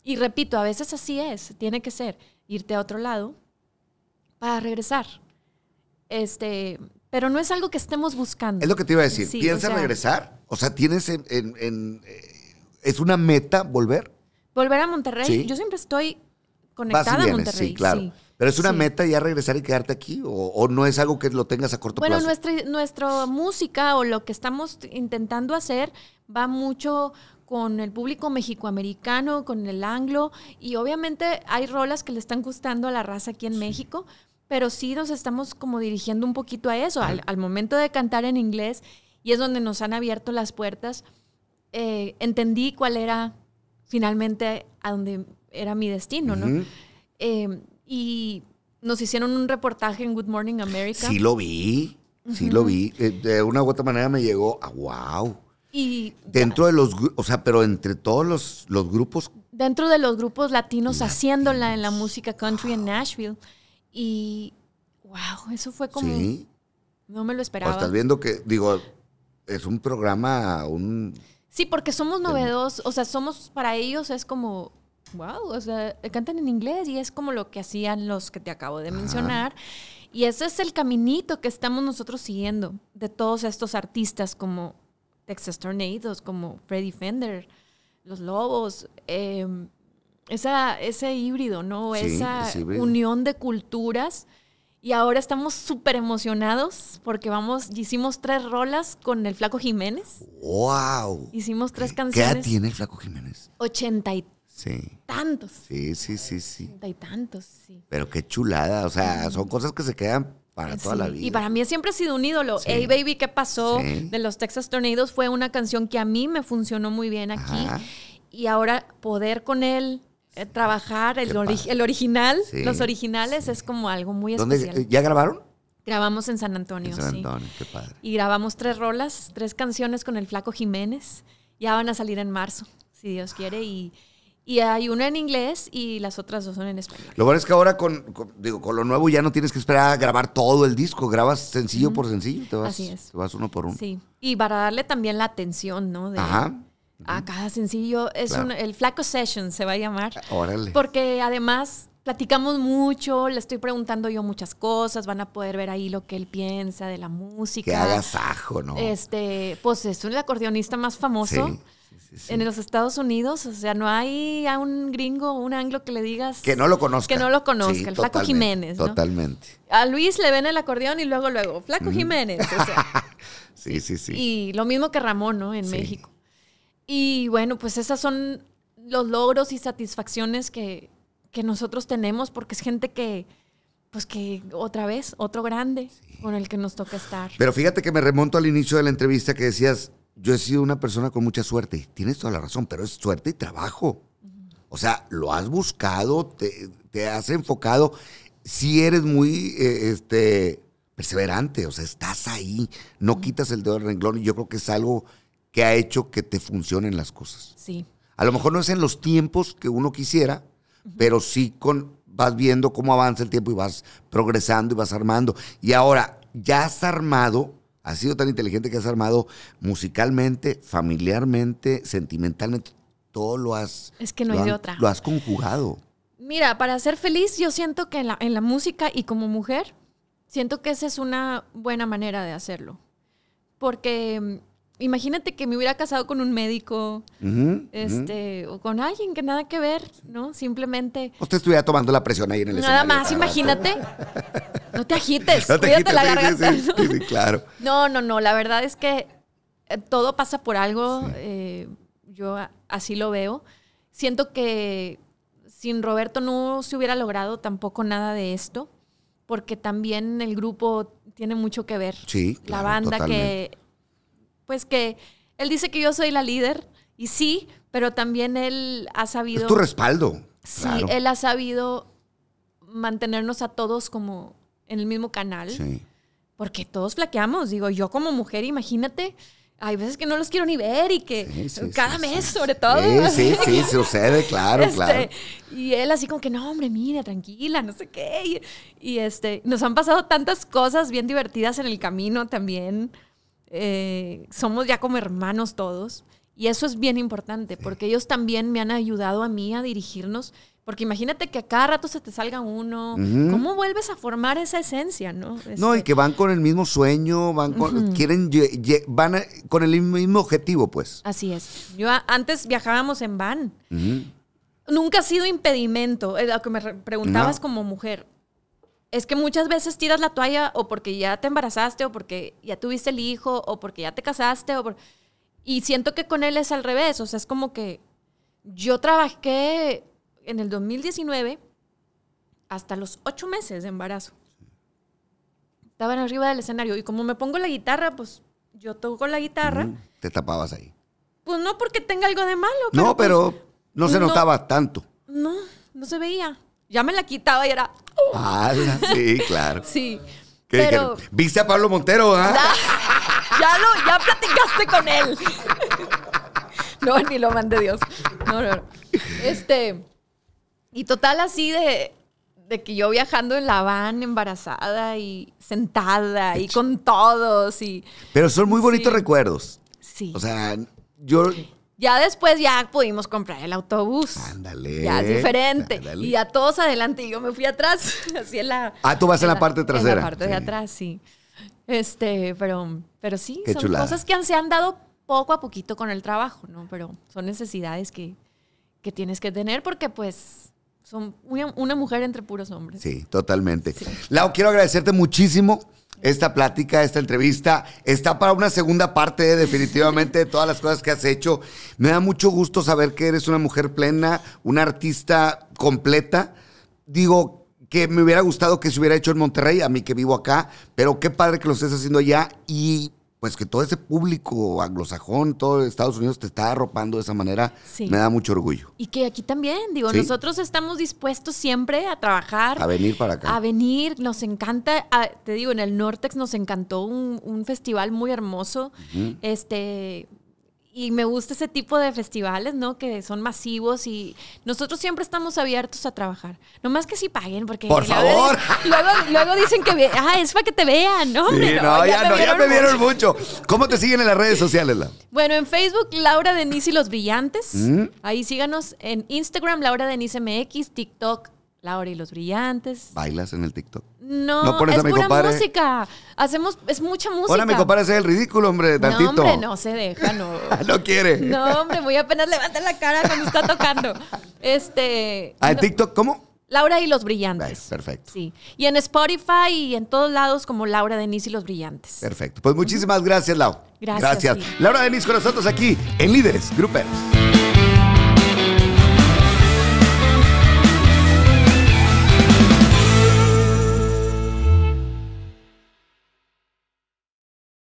Speaker 2: Y repito, a veces así es, tiene que ser irte a otro lado para regresar. Este, pero no es algo que estemos buscando. Es lo que te iba a decir, Piensa ¿piensas regresar?
Speaker 1: O sea, ¿tienes en, eh, es una meta volver?
Speaker 2: Volver a Monterrey, yo siempre estoy conectada a Monterrey. Sí, claro.
Speaker 1: Pero es una meta ya regresar y quedarte aquí, o, no es algo que lo tengas a corto plazo. Bueno,
Speaker 2: nuestra, nuestra música o lo que estamos intentando hacer va mucho con el público mexicoamericano, con el anglo, y obviamente hay rolas que le están gustando a la raza aquí en México, pero sí nos estamos como dirigiendo un poquito a eso, al, momento de cantar en inglés, y es donde nos han abierto las puertas. Eh, entendí cuál era finalmente a donde era mi destino, ¿no? Em, y nos hicieron un reportaje en Good Morning America. Sí lo
Speaker 1: vi, sí lo vi. Eh, de una u otra manera me llegó, a ah, wow. Y dentro de los, o sea, pero entre todos los, grupos.
Speaker 2: Dentro de los grupos latinos, haciéndola en la música country en Nashville. Y wow, eso fue como... ¿Sí? No me lo esperaba. estás
Speaker 1: viendo que, digo, es un programa, un
Speaker 2: Sí, porque somos novedosos, o sea, somos para ellos es como, wow, o sea, cantan en inglés y es como lo que hacían los que te acabo de mencionar. Y ese es el caminito que estamos nosotros siguiendo de todos estos artistas como Texas Tornadoes, como Freddy Fender, Los Lobos, em, ese híbrido, ¿no? esa unión de culturas y ahora estamos súper emocionados porque vamos, hicimos tres rolas con el Flaco Jiménez.
Speaker 1: ¡Wow!
Speaker 2: Hicimos tres canciones. ¿Qué edad tiene
Speaker 1: el Flaco Jiménez?
Speaker 2: Ochenta y sí. tantos.
Speaker 1: Sí, sí, sí, sí.
Speaker 2: y tantos, sí.
Speaker 1: Pero qué chulada, o sea, son cosas que se quedan para toda la vida. Y
Speaker 2: para mí siempre ha sido un ídolo. Hey Baby, ¿qué pasó? De los Texas Tornados fue una canción que a mí me funcionó muy bien aquí. Y ahora poder con él eh, trabajar el, el original, los originales es como algo muy especial. ¿Ya grabaron? Grabamos en San Antonio. Y grabamos tres rolas, tres canciones con el Flaco Jiménez. Ya van a salir en marzo, si Dios quiere. Y, y hay una en inglés y las otras dos son en
Speaker 3: español.
Speaker 1: Lo bueno es que ahora con, digo, con lo nuevo ya no tienes que esperar a grabar todo el disco. Grabas sencillo por sencillo. Te vas, Así es. Te vas uno por uno.
Speaker 2: Sí. Y para darle también la atención, ¿no? Ajá a cada sencillo. Es el Flaco Session se va a llamar. Ah, órale. Porque además platicamos mucho, le estoy preguntando yo muchas cosas, van a poder ver ahí lo que él piensa de la música. Que haga
Speaker 1: sajo, ¿no?
Speaker 2: Este, pues es el acordeonista más famoso. en los Estados Unidos. O sea, no hay a un gringo un anglo que le digas. Que no lo conozca. Que no lo conozca, el Flaco Jiménez.
Speaker 1: Totalmente.
Speaker 2: A Luis le ven el acordeón y luego, luego, Flaco Jiménez.
Speaker 1: sí, sí, sí.
Speaker 2: Y lo mismo que Ramón, ¿no? En México. Y bueno, pues esas son los logros y satisfacciones que, nosotros tenemos porque es gente que, pues que otra vez, otro grande con el que nos toca estar.
Speaker 1: Pero fíjate que me remonto al inicio de la entrevista que decías, yo he sido una persona con mucha suerte, tienes toda la razón, pero es suerte y trabajo. O sea, lo has buscado, te, te has enfocado, si eres muy eh, este, perseverante, o sea, estás ahí, no quitas el dedo del renglón y yo creo que es algo que ha hecho que te funcionen las cosas. Sí. A lo mejor no es en los tiempos que uno quisiera, pero sí con vas viendo cómo avanza el tiempo y vas progresando y vas armando. Y ahora ya has armado, has sido tan inteligente que has armado musicalmente, familiarmente, sentimentalmente, todo lo has. Es que no hay de otra. Lo has conjugado.
Speaker 2: Mira, para ser feliz, yo siento que en la música y como mujer, siento que esa es una buena manera de hacerlo. Porque imagínate que me hubiera casado con un médico,
Speaker 1: este,
Speaker 2: o con alguien que nada que ver, ¿no? Simplemente.
Speaker 1: Usted estuviera tomando la presión ahí en el Nada más, imagínate.
Speaker 2: no te agites, cuídate la garganta. Sí, claro. No, no, no. La verdad es que eh, todo pasa por algo. Eh, yo así lo veo. Siento que sin Roberto no se hubiera logrado tampoco nada de esto, porque también el grupo tiene mucho que ver.
Speaker 1: Sí. la banda que
Speaker 2: pues que él dice que yo soy la líder y sí, pero también él ha sabido... tu
Speaker 1: respaldo. Sí, él
Speaker 2: ha sabido mantenernos a todos como en el mismo canal. Sí. Porque todos flaqueamos. Digo, yo como mujer, imagínate, hay veces que no los quiero ni ver y que cada mes sobre todo. Sí, sí, sí,
Speaker 1: sucede, claro, este, claro.
Speaker 2: Y él así como que, no, hombre, mira, tranquila, no sé qué. Y, este, nos han pasado tantas cosas bien divertidas en el camino también. Eh, somos ya como hermanos todos. Y eso es bien importante, porque ellos también me han ayudado a mí a dirigirnos. Porque imagínate que a cada rato se te salga uno. ¿Cómo vuelves a formar esa esencia, no? No, y este
Speaker 1: que van con el mismo sueño, van con, quieren, van con el mismo objetivo, pues.
Speaker 2: Así es. Yo antes viajábamos en van. Nunca ha sido impedimento. Eh, lo que me preguntabas como mujer es que muchas veces tiras la toalla o porque ya te embarazaste o porque ya tuviste el hijo o porque ya te casaste o y siento que con él es al revés, o sea, es como que yo trabajé en el 2019 hasta los ocho meses de embarazo. Estaban arriba del escenario y como me pongo la guitarra, pues yo toco la guitarra.
Speaker 1: Te tapabas ahí.
Speaker 2: Pues no porque tenga algo de malo. no, pero pues, no se pues, notaba tanto. No, no se veía ya me la quitaba y era.
Speaker 1: Ah, sí, claro. Sí. ¿Viste a Pablo Montero? ¿eh?
Speaker 2: Ya, lo, ya platicaste con él. no, ni lo mande Dios. No, no, Este. Y total, así de, de que yo viajando en la van, embarazada y sentada y con todos. y...
Speaker 1: Pero son muy bonitos recuerdos. Sí. O sea, yo.
Speaker 2: Ya después ya pudimos comprar el autobús.
Speaker 1: Ándale. Ya es diferente. Y a
Speaker 2: todos adelante y yo me fui atrás. Así en la.
Speaker 1: Ah, tú vas en la, parte trasera. En la parte de atrás,
Speaker 2: sí. Este, pero, pero sí, son cosas que se han dado poco a poquito con el trabajo, ¿no? Pero son necesidades que, tienes que tener porque pues son una, mujer entre puros hombres. Sí,
Speaker 1: totalmente. Lao, quiero agradecerte muchísimo esta plática, esta entrevista. Está para una segunda parte, eh, definitivamente, de todas las cosas que has hecho. Me da mucho gusto saber que eres una mujer plena, una artista completa. Digo, que me hubiera gustado que se hubiera hecho en Monterrey, a mí que vivo acá, pero qué padre que lo estés haciendo allá y pues que todo ese público anglosajón, todo Estados Unidos te está arropando de esa manera, me da mucho orgullo.
Speaker 2: Y que aquí también, digo, nosotros estamos dispuestos siempre a trabajar. A
Speaker 1: venir para acá.
Speaker 2: A venir, nos encanta, te digo, en el Nortex nos encantó un, festival muy hermoso, este, y me gusta ese tipo de festivales, ¿no? Que son masivos y nosotros siempre estamos abiertos a trabajar. Nomás que si paguen, porque. Por favor. luego, dicen que. Ah, es para que te vean, ¿no? no, ya, no, ya
Speaker 1: vieron mucho. ¿Cómo te siguen en las redes sociales,
Speaker 2: Bueno, en Facebook, Laura Denise y los Brillantes. Mm. Ahí síganos. En Instagram, Laura Denise MX, TikTok, Laura y los brillantes.
Speaker 1: ¿Bailas en el TikTok?
Speaker 2: No, no pones es a mi pura música. Hacemos, es mucha música. Hola mi compadre es el
Speaker 1: ridículo, hombre, tantito. No, hombre, no
Speaker 2: se deja, no. no
Speaker 1: quiere. No,
Speaker 2: hombre, muy apenas levanta la cara cuando está tocando. Este. ¿A ah, TikTok cómo? Laura y los Brillantes. perfecto. Sí. Y en Spotify y en todos lados como Laura Denise y los Brillantes.
Speaker 1: Perfecto. Pues muchísimas gracias, Lau. Gracias. gracias. Laura Denise con nosotros aquí en Líderes Gruperos.